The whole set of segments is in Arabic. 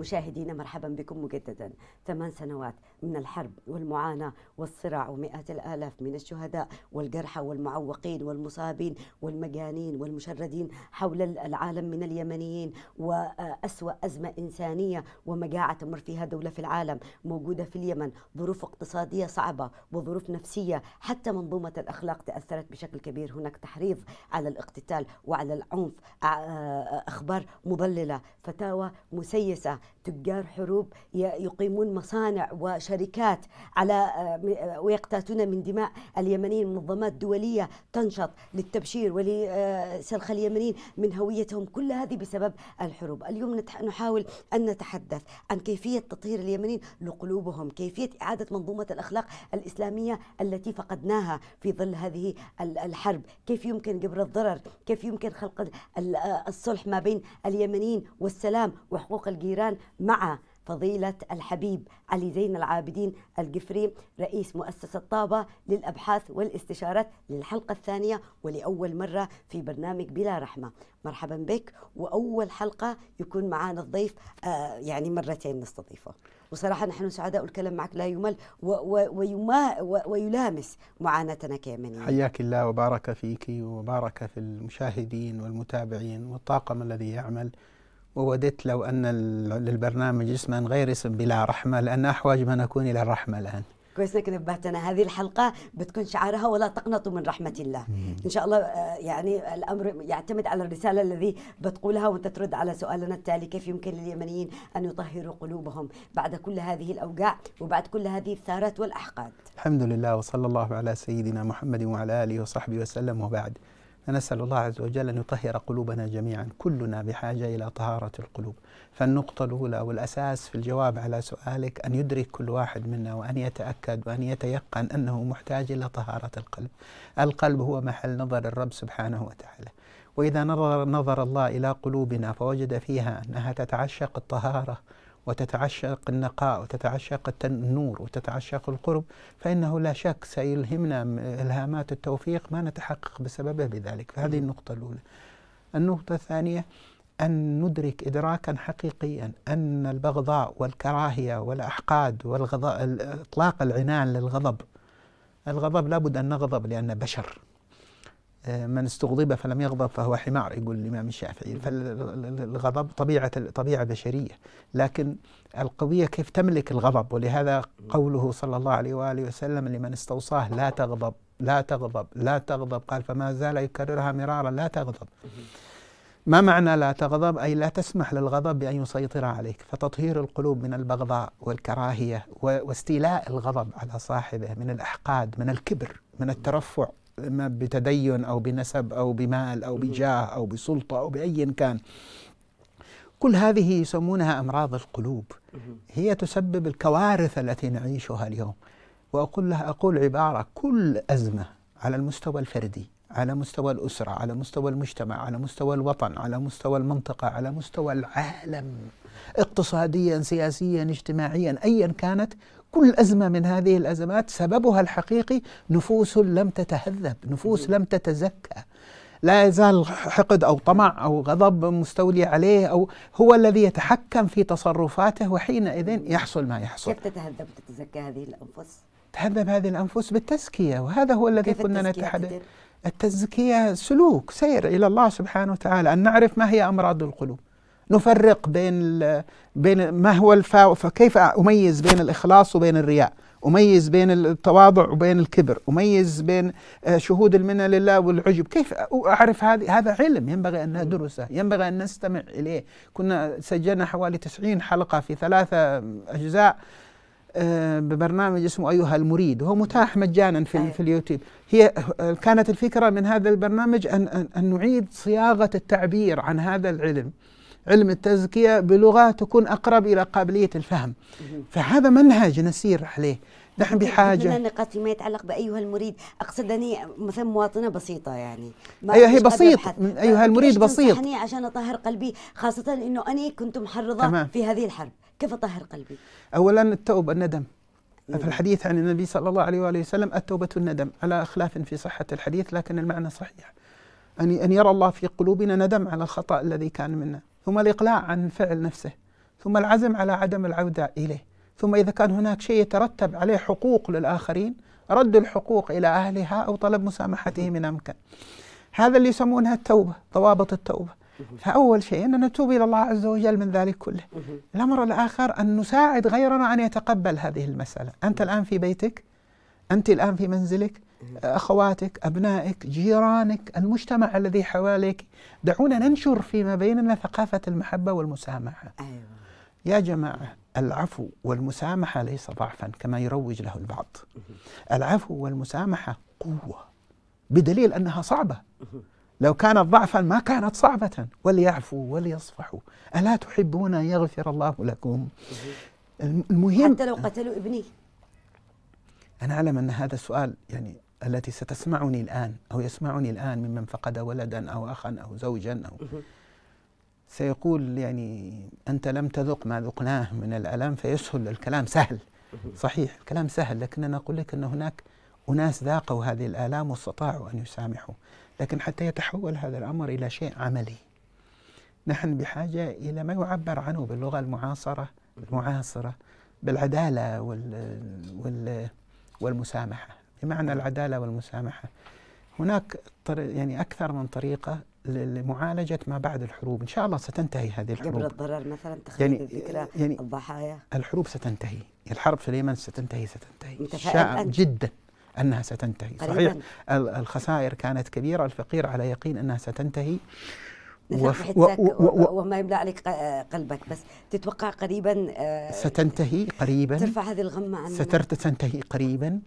مشاهدينا مرحبا بكم مجددا ثمان سنوات من الحرب والمعاناة والصراع ومئات الآلاف من الشهداء والجرحى والمعوقين والمصابين والمجانين والمشردين حول العالم من اليمنيين وأسوأ أزمة إنسانية ومجاعة تمر فيها دولة في العالم موجودة في اليمن ظروف اقتصادية صعبة وظروف نفسية حتى منظومة الأخلاق تأثرت بشكل كبير هناك تحريض على الاقتتال وعلى العنف أخبار مضللة فتاوى مسيسة تجار حروب يقيمون مصانع وشركات على آه، ويقتاتون من دماء اليمنيين منظمات دولية تنشط للتبشير ولسلخ آه، اليمنيين من هويتهم كل هذه بسبب الحروب اليوم نحاول أن نتحدث عن كيفية تطهير اليمنيين لقلوبهم كيفية إعادة منظومة الأخلاق الإسلامية التي فقدناها في ظل هذه الحرب كيف يمكن جبر الضرر كيف يمكن خلق آه، الصلح ما بين اليمنيين والسلام وحقوق الجيران مع فضيلة الحبيب علي زين العابدين القفري رئيس مؤسسة طابة للأبحاث والاستشارات للحلقة الثانية ولأول مرة في برنامج بلا رحمة مرحبا بك وأول حلقة يكون معنا الضيف آه، يعني مرتين نستضيفه وصراحة نحن سعداء الكلام معك لا يمل و و ويما و ويلامس معاناتنا كيمنيين حياك الله وبارك فيك وبارك في المشاهدين والمتابعين والطاقم الذي يعمل ووددت لو أن للبرنامج اسما غير اسم بلا رحمة لأن أحوج من أكون إلى الرحمة الآن كويس انك نبهتنا هذه الحلقه بتكون شعارها ولا تقنطوا من رحمه الله مم. ان شاء الله آه، يعني الامر يعتمد على الرساله الذي بتقولها وانت ترد على سؤالنا التالي كيف يمكن لليمنيين ان يطهروا قلوبهم بعد كل هذه الاوجاع وبعد كل هذه الثارات والاحقاد الحمد لله وصلى الله على سيدنا محمد وعلى اله وصحبه وسلم وبعد فنسأل الله عز وجل أن يطهر قلوبنا جميعا كلنا بحاجة إلى طهارة القلوب فالنقطة الأولى والأساس في الجواب على سؤالك أن يدرك كل واحد منا وأن يتأكد وأن يتيقن أنه محتاج إلى طهارة القلب القلب هو محل نظر الرب سبحانه وتعالى وإذا نظر, نظر الله إلى قلوبنا فوجد فيها أنها تتعشق الطهارة وتتعشق النقاء وتتعشق النور وتتعشق القرب فإنه لا شك سيلهمنا إلهامات التوفيق ما نتحقق بسببه بذلك فهذه النقطة الأولى النقطة الثانية أن ندرك إدراكا حقيقيا أن البغضاء والكراهية والأحقاد والغضاء إطلاق العنان للغضب الغضب لابد أن نغضب لأن بشر من استغضب فلم يغضب فهو حمار يقول الإمام الشافعي فالغضب طبيعة طبيعة بشرية لكن القضية كيف تملك الغضب ولهذا قوله صلى الله عليه وآله وسلم لمن استوصاه لا تغضب لا تغضب لا تغضب قال فما زال يكررها مرارا لا تغضب ما معنى لا تغضب أي لا تسمح للغضب بأن يسيطر عليك فتطهير القلوب من البغضاء والكراهية واستيلاء الغضب على صاحبه من الأحقاد من الكبر من الترفع إما بتدين أو بنسب أو بمال أو بجاه أو بسلطة أو بأي كان كل هذه يسمونها أمراض القلوب هي تسبب الكوارث التي نعيشها اليوم وأقول لها أقول عبارة كل أزمة على المستوى الفردي على مستوى الأسرة على مستوى المجتمع على مستوى الوطن على مستوى المنطقة على مستوى العالم اقتصاديا سياسيا اجتماعيا ايا كانت كل أزمة من هذه الأزمات سببها الحقيقي نفوس لم تتهذب نفوس لم تتزكى لا يزال حقد أو طمع أو غضب مستولي عليه أو هو الذي يتحكم في تصرفاته وحينئذ يحصل ما يحصل كيف تتهذب وتتزكى هذه الأنفس؟ تهذب هذه الأنفس بالتزكية وهذا هو الذي كنا نتحدث التزكية سلوك سير إلى الله سبحانه وتعالى أن نعرف ما هي أمراض القلوب نفرق بين بين ما هو الفا فكيف اميز بين الاخلاص وبين الرياء اميز بين التواضع وبين الكبر اميز بين آه، شهود المنه لله والعجب كيف اعرف هذه هذا علم ينبغي ان ندرسه ينبغي ان نستمع اليه كنا سجلنا حوالي 90 حلقه في ثلاثه اجزاء آه، ببرنامج اسمه ايها المريد وهو متاح مجانا في, في اليوتيوب هي كانت الفكره من هذا البرنامج ان ان نعيد صياغه التعبير عن هذا العلم علم التزكية بلغة تكون أقرب إلى قابلية الفهم فهذا منهج نسير عليه نحن بحاجة من النقاط فيما يتعلق بأيها المريد أني مثلا مواطنة بسيطة يعني أيها هي بسيط أيها المريد بسيط عشان أطهر قلبي خاصة أنه أنا كنت محرضة تمام. في هذه الحرب كيف أطهر قلبي؟ أولا التوبة الندم في الحديث عن النبي صلى الله عليه وآله وسلم التوبة الندم على أخلاف في صحة الحديث لكن المعنى صحيح أن أن يرى الله في قلوبنا ندم على الخطأ الذي كان منا ثم الإقلاع عن الفعل نفسه ثم العزم على عدم العودة إليه ثم إذا كان هناك شيء يترتب عليه حقوق للآخرين رد الحقوق إلى أهلها أو طلب مسامحته من أمكن هذا اللي يسمونها التوبة ضوابط التوبة فأول شيء أن نتوب إلى الله عز وجل من ذلك كله الأمر الآخر أن نساعد غيرنا أن يتقبل هذه المسألة أنت الآن في بيتك أنت الآن في منزلك أخواتك أبنائك جيرانك المجتمع الذي حواليك دعونا ننشر فيما بيننا ثقافة المحبة والمسامحة أيوة. يا جماعة العفو والمسامحة ليس ضعفا كما يروج له البعض العفو والمسامحة قوة بدليل أنها صعبة لو كانت ضعفا ما كانت صعبة وليعفوا وليصفحوا ألا تحبون أن يغفر الله لكم المهم حتى لو قتلوا ابني أنا أعلم أن هذا السؤال يعني التي ستسمعني الآن أو يسمعني الآن ممن فقد ولدا أو أخا أو زوجا أو سيقول يعني أنت لم تذق ما ذقناه من الألم فيسهل الكلام سهل صحيح الكلام سهل لكن أنا أقول لك أن هناك أناس ذاقوا هذه الآلام واستطاعوا أن يسامحوا لكن حتى يتحول هذا الأمر إلى شيء عملي نحن بحاجة إلى ما يعبر عنه باللغة المعاصرة المعاصرة بالعدالة وال وال والمسامحة بمعنى العدالة والمسامحة هناك يعني أكثر من طريقة لمعالجة ما بعد الحروب إن شاء الله ستنتهي هذه الحروب جبر الضرر مثلا تخيل يعني الذكرى يعني الضحايا الحروب ستنتهي الحرب في اليمن ستنتهي ستنتهي متفائل جدا أنها ستنتهي صحيح الخسائر كانت كبيرة الفقير على يقين أنها ستنتهي وف و و و وما يملا عليك قلبك بس تتوقع قريبا آه، ستنتهي قريبا ترفع هذه الغمه عن ستنتهي قريبا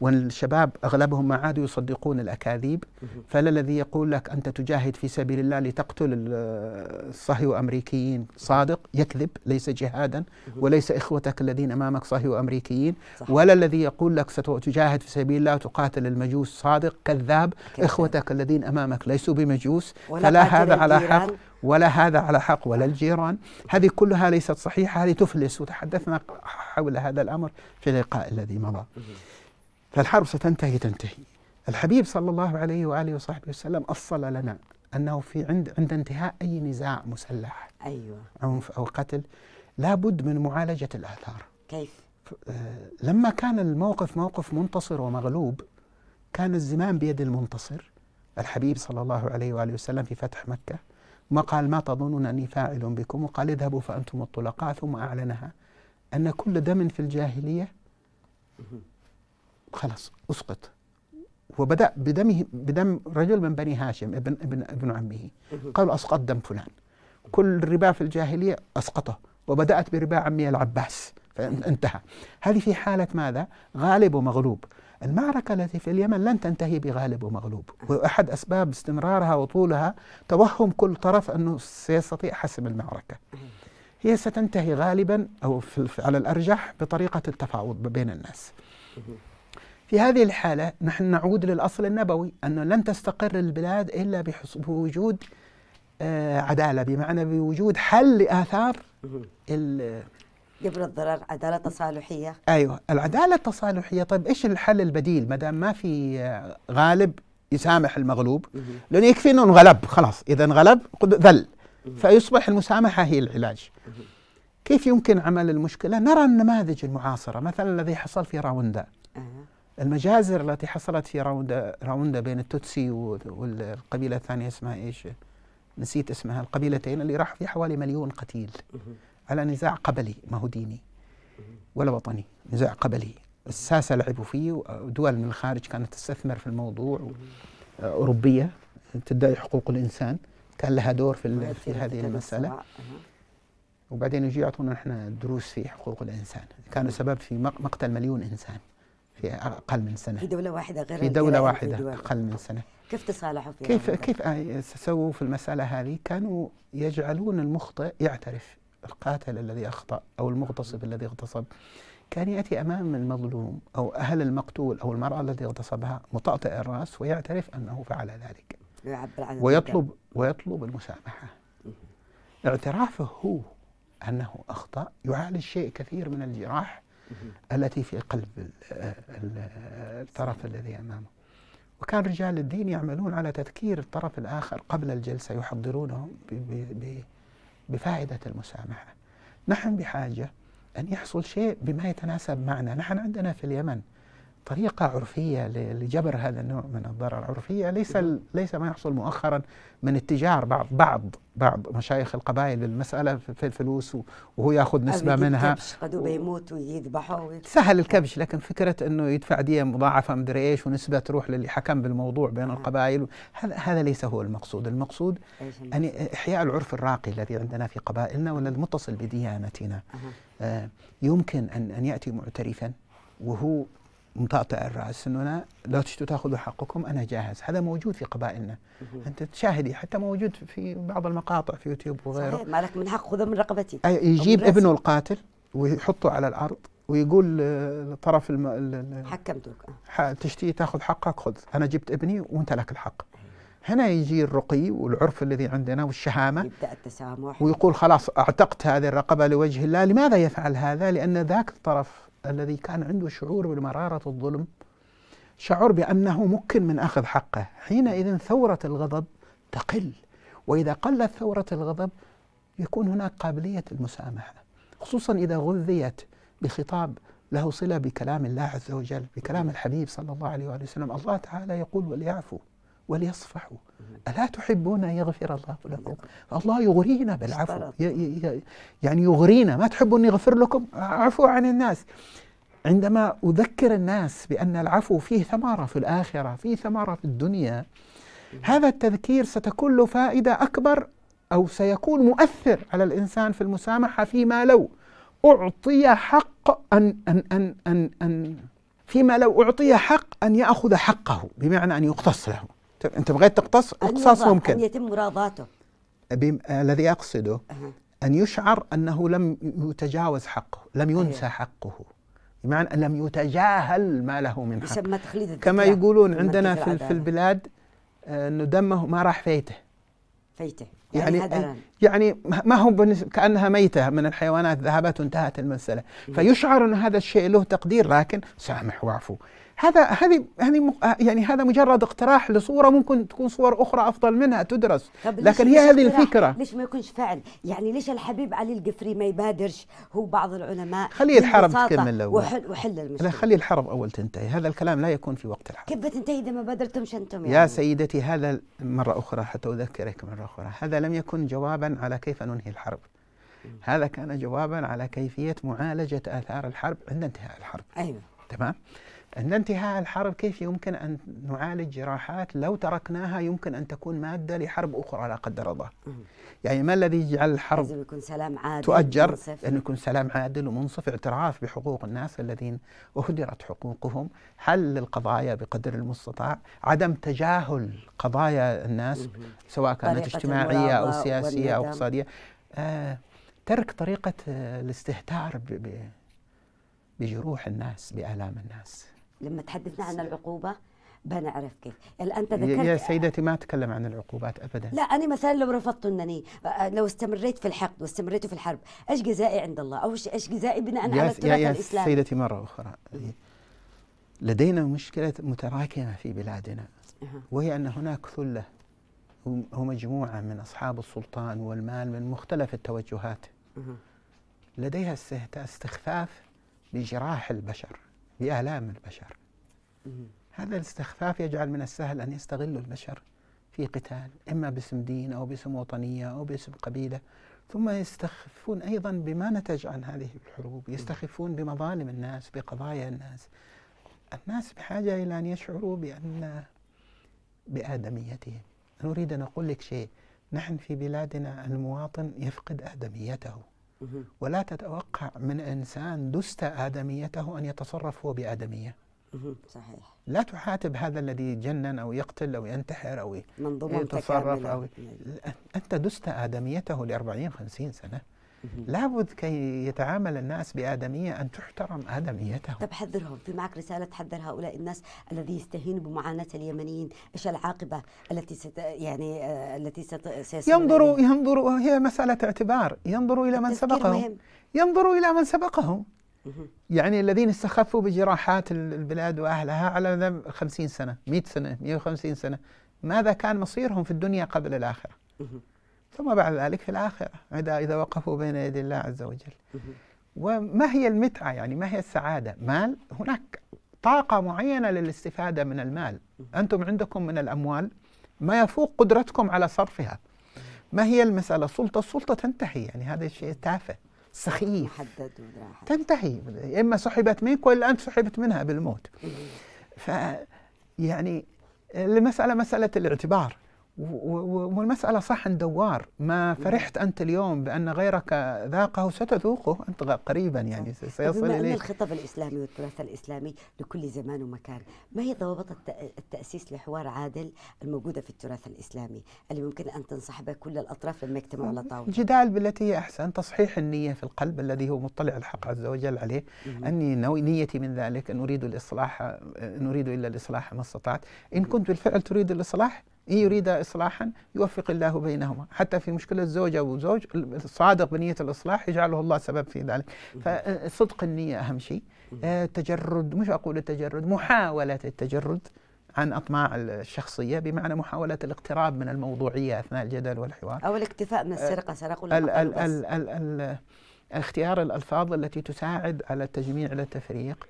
والشباب اغلبهم ما عادوا يصدقون الاكاذيب فلا الذي يقول لك انت تجاهد في سبيل الله لتقتل الصهيو امريكيين صادق يكذب ليس جهادا وليس اخوتك الذين امامك صهيو امريكيين ولا الذي يقول لك ستجاهد في سبيل الله تقاتل المجوس صادق كذاب اخوتك الذين امامك ليسوا بمجوس فلا هذا على حق ولا هذا على حق ولا الجيران هذه كلها ليست صحيحة هذه تفلس وتحدثنا حول هذا الأمر في اللقاء الذي مضى فالحرب ستنتهي تنتهي الحبيب صلى الله عليه وآله وصحبه وسلم أصل لنا أنه في عند عند انتهاء أي نزاع مسلح أيوة عنف أو قتل لابد من معالجة الآثار كيف؟ آه، لما كان الموقف موقف منتصر ومغلوب كان الزمام بيد المنتصر الحبيب صلى الله عليه وآله وسلم في فتح مكة ما قال ما تظنون أني فاعل بكم وقال اذهبوا فأنتم الطلقاء ثم أعلنها أن كل دم في الجاهلية خلاص اسقط وبدا بدمه بدم رجل من بني هاشم ابن ابن ابن عمه قال اسقط دم فلان كل ربا في الجاهليه اسقطه وبدات بربا عمي العباس فانتهى هذه في حاله ماذا غالب ومغلوب المعركة التي في اليمن لن تنتهي بغالب ومغلوب وأحد أسباب استمرارها وطولها توهم كل طرف أنه سيستطيع حسم المعركة هي ستنتهي غالبا أو على الأرجح بطريقة التفاوض بين الناس في هذه الحالة نحن نعود للأصل النبوي أنه لن تستقر البلاد إلا بوجود آه، عدالة بمعنى بوجود حل لآثار قبل الضرر عدالة تصالحية أيوة العدالة التصالحية طيب إيش الحل البديل ما دام ما في آه، غالب يسامح المغلوب لأنه يكفي أنه انغلب خلاص إذا انغلب ذل فيصبح المسامحة هي العلاج كيف يمكن عمل المشكلة؟ نرى النماذج المعاصرة مثلا الذي حصل في راوندا المجازر التي حصلت في راوندا راوندا بين التوتسي والقبيله الثانيه اسمها ايش؟ نسيت اسمها القبيلتين اللي راح في حوالي مليون قتيل على نزاع قبلي ما هو ديني ولا وطني نزاع قبلي الساسه لعبوا فيه ودول من الخارج كانت تستثمر في الموضوع اوروبيه تدعي حقوق الانسان كان لها دور في, في هذه المساله وبعدين يجي يعطونا احنا دروس في حقوق الانسان كانوا سبب في مقتل مليون انسان في اقل من سنه في دوله واحده غير في دوله واحده في اقل من سنه كيف تصالحوا فيها كيف كيف آه، سووا في المساله هذه كانوا يجعلون المخطئ يعترف القاتل الذي اخطا او المغتصب الذي اغتصب كان ياتي امام المظلوم او اهل المقتول او المراه التي اغتصبها مطأطئ الراس ويعترف انه فعل ذلك ويطلب ويطلب المسامحه اعترافه هو انه اخطا يعالج شيء كثير من الجراح التي في قلب الطرف الذي أمامه وكان رجال الدين يعملون على تذكير الطرف الآخر قبل الجلسة يحضرونه بفائدة المسامحة نحن بحاجة أن يحصل شيء بما يتناسب معنا نحن عندنا في اليمن طريقة عرفية لجبر هذا النوع من الضرر عرفية ليس ليس ما يحصل مؤخرا من اتجار بعض بعض بعض مشايخ القبائل المسألة في الفلوس وهو ياخذ نسبة منها قد بيموت ويذبحوا سهل الكبش لكن فكرة انه يدفع دية مضاعفة مدري ايش ونسبة تروح للي حكم بالموضوع بين نعم. القبائل هذا هذا ليس هو المقصود، المقصود ان احياء العرف الراقي الذي عندنا في قبائلنا والذي متصل بديانتنا آه، يمكن ان ان ياتي معترفا وهو مطاطع الرأس أنه أنا لو تشتوا تأخذوا حقكم أنا جاهز هذا موجود في قبائلنا أنت تشاهدي حتى موجود في بعض المقاطع في يوتيوب وغيره صحيح مالك من حق خذه من رقبتي أي يجيب ابنه القاتل ويحطه على الأرض ويقول الطرف الم... حكمتك آه. تشتي تاخذ حقك خذ انا جبت ابني وانت لك الحق هنا يجي الرقي والعرف الذي عندنا والشهامة يبدأ التسامح ويقول خلاص أعتقت هذه الرقبة لوجه الله لماذا يفعل هذا؟ لأن ذاك الطرف الذي كان عنده شعور بمرارة الظلم شعر بأنه ممكن من أخذ حقه حينئذ ثورة الغضب تقل وإذا قلت ثورة الغضب يكون هناك قابلية المسامحة خصوصا إذا غذيت بخطاب له صلة بكلام الله عز وجل بكلام الحبيب صلى الله عليه وآله وسلم الله تعالى يقول وليعفو وليصفحوا ألا تحبون أن يغفر الله لكم نعم. الله يغرينا بالعفو يعني يغرينا ما تحبون يغفر لكم عفو عن الناس عندما أذكر الناس بأن العفو فيه ثمرة في الآخرة فيه ثمرة في الدنيا هذا التذكير ستكون له فائدة أكبر أو سيكون مؤثر على الإنسان في المسامحة فيما لو أعطي حق أن أن أن أن, أن فيما لو أعطي حق أن يأخذ حقه بمعنى أن يقتص له انت بغيت تقتص اقصاص ممكن أن يتم مراضاته آه، الذي اقصده أه. ان يشعر انه لم يتجاوز حقه لم أيوه. ينسى أيه. حقه بمعنى أن لم يتجاهل ما له من حق تقليد كما يقولون عندنا في, في البلاد آه، انه دمه ما راح فيته فيته يعني يعني, إيه؟ يعني ما هو كانها ميته من الحيوانات ذهبت وانتهت المساله فيشعر ان هذا الشيء له تقدير لكن سامح واعفو هذا هذه هذه يعني هذا مجرد اقتراح لصوره ممكن تكون صور اخرى افضل منها تدرس لكن هي هذه الفكره ليش ما يكونش فعل يعني ليش الحبيب علي القفري ما يبادرش هو بعض العلماء خلي الحرب تكمل الاول وحل, وحل المشكله لا خلي الحرب اول تنتهي هذا الكلام لا يكون في وقت الحرب كيف بتنتهي اذا ما بادرتمش انتم يعني يا سيدتي هذا مره اخرى حتى اذكرك مره اخرى هذا لم يكن جوابا على كيف ننهي الحرب هذا كان جوابا على كيفيه معالجه اثار الحرب عند انتهاء الحرب ايوه تمام عند انتهاء الحرب كيف يمكن أن نعالج جراحات لو تركناها يمكن أن تكون مادة لحرب أخرى لا قدر الله يعني ما الذي يجعل الحرب لازم يكون سلام عادل تؤجر ان أنه يكون سلام عادل ومنصف اعتراف بحقوق الناس الذين أهدرت حقوقهم حل القضايا بقدر المستطاع عدم تجاهل قضايا الناس سواء كانت اجتماعية أو سياسية أو اقتصادية آه ترك طريقة آه، الاستهتار ب ب بجروح الناس بآلام الناس لما تحدثنا عن العقوبة بنعرف كيف الآن تذكرت يا سيدتي ما أتكلم عن العقوبات أبدا لا أنا مثلا لو رفضت أنني آه، آه، لو استمريت في الحقد واستمريت في الحرب إيش جزائي عند الله أو إيش جزائي بناء على التراث الإسلامي يا سيدتي مرة أخرى لدينا مشكلة متراكمة في بلادنا وهي أن هناك ثلة ومجموعة من أصحاب السلطان والمال من مختلف التوجهات لديها استخفاف بجراح البشر بآلام البشر هذا الاستخفاف يجعل من السهل أن يستغل البشر في قتال إما باسم دين أو باسم وطنية أو باسم قبيلة ثم يستخفون أيضا بما نتج عن هذه الحروب يستخفون بمظالم الناس بقضايا الناس الناس بحاجة إلى أن يشعروا بأن بآدميتهم نريد أن أقول لك شيء نحن في بلادنا المواطن يفقد آدميته ولا تتوقع من إنسان دست آدميته أن يتصرف هو بآدمية صحيح لا تحاتب هذا الذي جنن أو يقتل أو ينتحر أو يتصرف أو أنت دست آدميته لأربعين خمسين سنة لابد كي يتعامل الناس بآدمية أن تحترم آدميتهم طب حذرهم في معك رسالة تحذر هؤلاء الناس الذي يستهين بمعاناة اليمنيين إيش العاقبة التي ست يعني آه التي ست ينظروا ينظروا هي مسألة اعتبار ينظروا إلى من سبقهم ينظروا إلى من سبقهم يعني الذين استخفوا بجراحات البلاد وأهلها على 50 سنة 100 سنة 150 سنة ماذا كان مصيرهم في الدنيا قبل الآخرة ثم بعد ذلك في الآخرة إذا وقفوا بين يدي الله عز وجل وما هي المتعة يعني ما هي السعادة مال هناك طاقة معينة للاستفادة من المال أنتم عندكم من الأموال ما يفوق قدرتكم على صرفها ما هي المسألة السلطة السلطة تنتهي يعني هذا الشيء تافه سخيف تنتهي إما سحبت منك وإلا أنت سحبت منها بالموت ف يعني المسألة مسألة الاعتبار والمسألة صح دوار ما فرحت نعم. أنت اليوم بأن غيرك ذاقه ستذوقه أنت قريبا يعني طيب، سيصل إليك الخطب الخطاب الإسلامي والتراث الإسلامي لكل زمان ومكان ما هي ضوابط التأسيس لحوار عادل الموجودة في التراث الإسلامي اللي ممكن أن تنصح به كل الأطراف لما يجتمعوا على طاولة الجدال بالتي هي أحسن تصحيح النية في القلب الذي هو مطلع الحق عز وجل عليه أني نيتي من ذلك أن أريد الإصلاح نريد أريد إلا الإصلاح ما استطعت إن كنت بالفعل تريد الإصلاح إن يريد إصلاحا يوفق الله بينهما حتى في مشكلة زوجة وزوج الصادق بنية الإصلاح يجعله الله سبب في ذلك فصدق النية أهم شيء آه، تجرد مش أقول التجرد محاولة التجرد عن أطماع الشخصية بمعنى محاولة الاقتراب من الموضوعية أثناء الجدل والحوار أو الاكتفاء من السرقة آه، سرقوا ال ال ال ال ال اختيار الألفاظ التي تساعد على التجميع على التفريق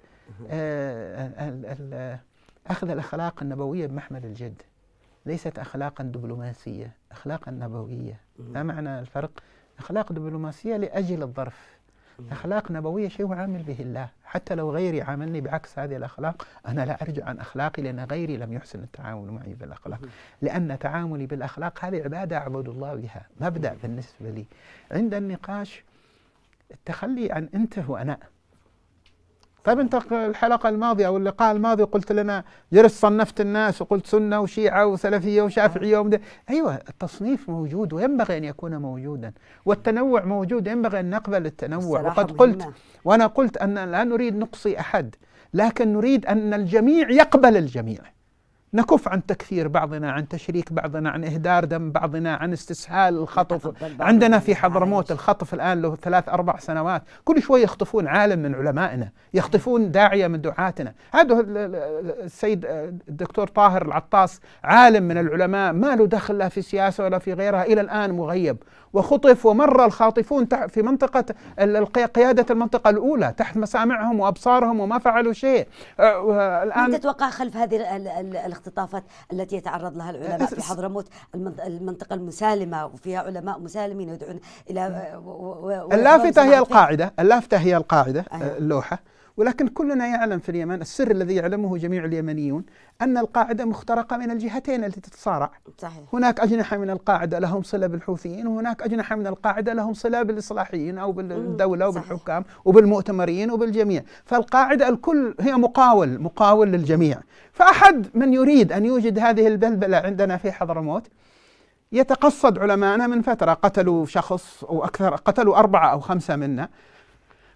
آه، أخذ الأخلاق النبوية بمحمل الجد ليست أخلاقا دبلوماسية أخلاقا نبوية ما معنى الفرق؟ أخلاق دبلوماسية لأجل الظرف أخلاق نبوية شيء عامل به الله حتى لو غيري عاملني بعكس هذه الأخلاق أنا لا أرجع عن أخلاقي لأن غيري لم يحسن التعامل معي بالأخلاق لأن تعاملي بالأخلاق هذه عبادة أعبد الله بها مبدأ بالنسبة لي عند النقاش التخلي عن أنت وأنا طيب انت الحلقه الماضيه او اللقاء الماضي قلت لنا جلست صنفت الناس وقلت سنه وشيعه وسلفيه وشافعيه نعم. ومد... ايوه التصنيف موجود وينبغي ان يكون موجودا والتنوع موجود ينبغي ان نقبل التنوع وقد قلت مهمة. وانا قلت ان لا نريد نقصي احد لكن نريد ان الجميع يقبل الجميع نكف عن تكثير بعضنا عن تشريك بعضنا عن إهدار دم بعضنا عن استسهال الخطف عندنا في حضرموت الخطف الآن له ثلاث أربع سنوات كل شوي يخطفون عالم من علمائنا يخطفون داعية من دعاتنا هذا السيد آه، الدكتور طاهر العطاس عالم من العلماء ما له دخل لا في السياسة ولا في غيرها إلى الآن مغيب وخطف ومر الخاطفون في منطقة قيادة المنطقة الأولى تحت مسامعهم وأبصارهم وما فعلوا شيء آه، آه، الآن تتوقع خلف هذه الاختطافات التي يتعرض لها أه، العلماء أه، في حضرموت المنطقة المسالمة وفيها علماء مسالمين يدعون إلى اللافتة هي القاعدة اللافتة هي القاعدة أيوة. اللوحة ولكن كلنا يعلم في اليمن السر الذي يعلمه جميع اليمنيون أن القاعدة مخترقة من الجهتين التي تتصارع صحيح. هناك أجنحة من القاعدة لهم صلة بالحوثيين وهناك أجنحة من القاعدة لهم صلة بالإصلاحيين أو بالدولة وبالحكام وبالمؤتمرين وبالجميع فالقاعدة الكل هي مقاول مقاول للجميع فأحد من يريد أن يوجد هذه البلبلة عندنا في حضرموت يتقصد علمائنا من فترة قتلوا شخص أو أكثر قتلوا أربعة أو خمسة منا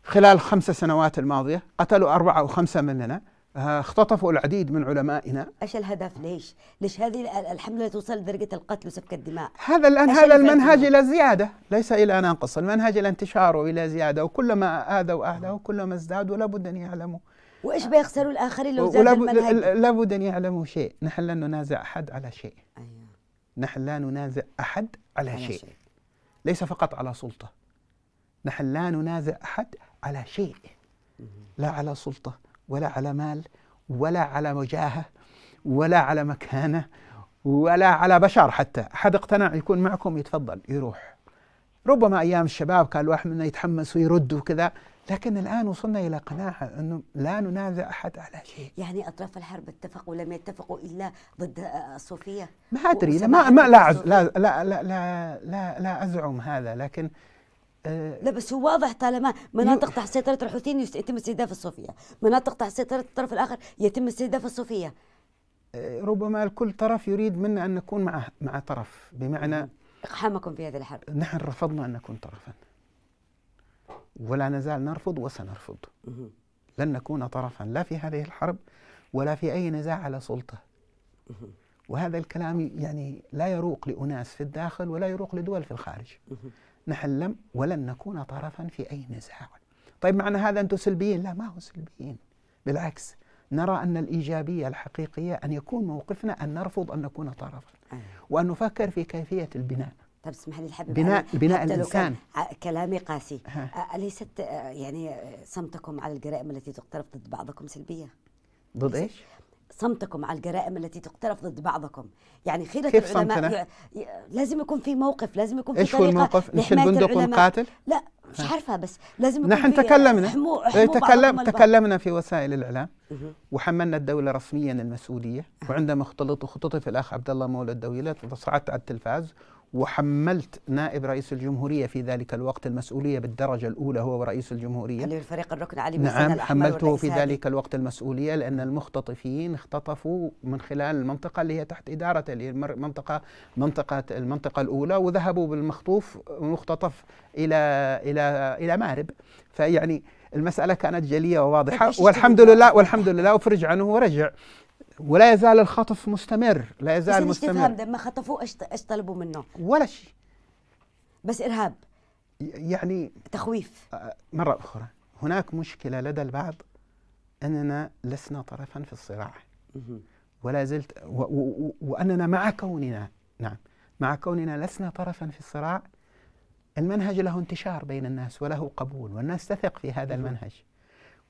خلال خمسة سنوات الماضية قتلوا أربعة أو خمسة مننا آه، اختطفوا العديد من علمائنا ايش الهدف ليش؟ ليش هذه الحمله توصل لدرجه القتل وسفك الدماء؟ هذا الان هذا المنهج الى زياده ليس الى ان انقص، المنهج الى انتشاره الى زياده وكلما اذوا اهله كلما ازدادوا لابد ان يعلموا وايش بيخسروا الاخرين لو زاد المنهج؟ لابد ان يعلموا شيء، نحن لا ننازع احد على شيء. أيوه. نحن لا ننازع احد على, على شيء. شيء. ليس فقط على سلطه. نحن لا ننازع احد على شيء لا على سلطة ولا على مال ولا على وجاهة ولا على مكانة ولا على بشر حتى حد اقتنع يكون معكم يتفضل يروح ربما أيام الشباب كان الواحد منا يتحمس ويرد وكذا لكن الآن وصلنا إلى قناعة أنه لا ننازع أحد على شيء يعني أطراف الحرب اتفقوا لم يتفقوا إلا ضد الصوفية آه، ما أدري لا ما, ما لا, لا, لا, لا, لا, لا, لا أزعم هذا لكن لا بس هو واضح طالما مناطق تحت سيطرة الحوثيين يتم استهداف الصوفية مناطق تحت سيطرة الطرف الآخر يتم استهداف الصوفية آه، ربما كل طرف يريد منا أن نكون مع مع طرف بمعنى إقحامكم في هذه الحرب نحن رفضنا أن نكون طرفا ولا نزال نرفض وسنرفض لن نكون طرفا لا في هذه الحرب ولا في أي نزاع على سلطة وهذا الكلام يعني لا يروق لأناس في الداخل ولا يروق لدول في الخارج نحن لم ولن نكون طرفا في أي نزاع طيب معنى هذا أنتم سلبيين لا ما هو سلبيين بالعكس نرى أن الإيجابية الحقيقية أن يكون موقفنا أن نرفض أن نكون طرفا أيوة. وأن نفكر في كيفية البناء طيب اسمح لي الحبيب بناء بناء الانسان آه، كلامي قاسي آه، اليست آه، يعني صمتكم على الجرائم التي تقترف ضد بعضكم سلبيه؟ ضد ايش؟ صمتكم على الجرائم التي تقترف ضد بعضكم يعني خيرة كيف العلماء صمتنا؟ ي... لازم يكون في موقف لازم يكون في ايش هو الموقف؟ مش البندق والقاتل؟ لا مش عارفة بس لازم يكون نحن تكلمنا حمو إيه، حمو تكلم تكلمنا في وسائل الإعلام وحملنا الدولة رسميا المسؤولية أه. وعندما اختلط خططي في الأخ عبد الله مولى الدويلة صعدت على التلفاز وحملت نائب رئيس الجمهورية في ذلك الوقت المسؤولية بالدرجة الأولى هو ورئيس الجمهورية اللي الفريق الركن علي نعم حملته في ذلك الوقت المسؤولية لأن المختطفين اختطفوا من خلال المنطقة اللي هي تحت إدارته اللي منطقة منطقة المنطقة الأولى وذهبوا بالمخطوف المختطف إلى إلى إلى مارب فيعني المسألة كانت جلية وواضحة والحمد لله والحمد لله وفرج عنه ورجع ولا يزال الخطف مستمر لا يزال بس مستمر بس لما خطفوه ايش طلبوا منه ولا شيء بس ارهاب يعني تخويف مره اخرى هناك مشكله لدى البعض اننا لسنا طرفا في الصراع ولا زلت واننا مع كوننا نعم مع كوننا لسنا طرفا في الصراع المنهج له انتشار بين الناس وله قبول والناس تثق في هذا المنهج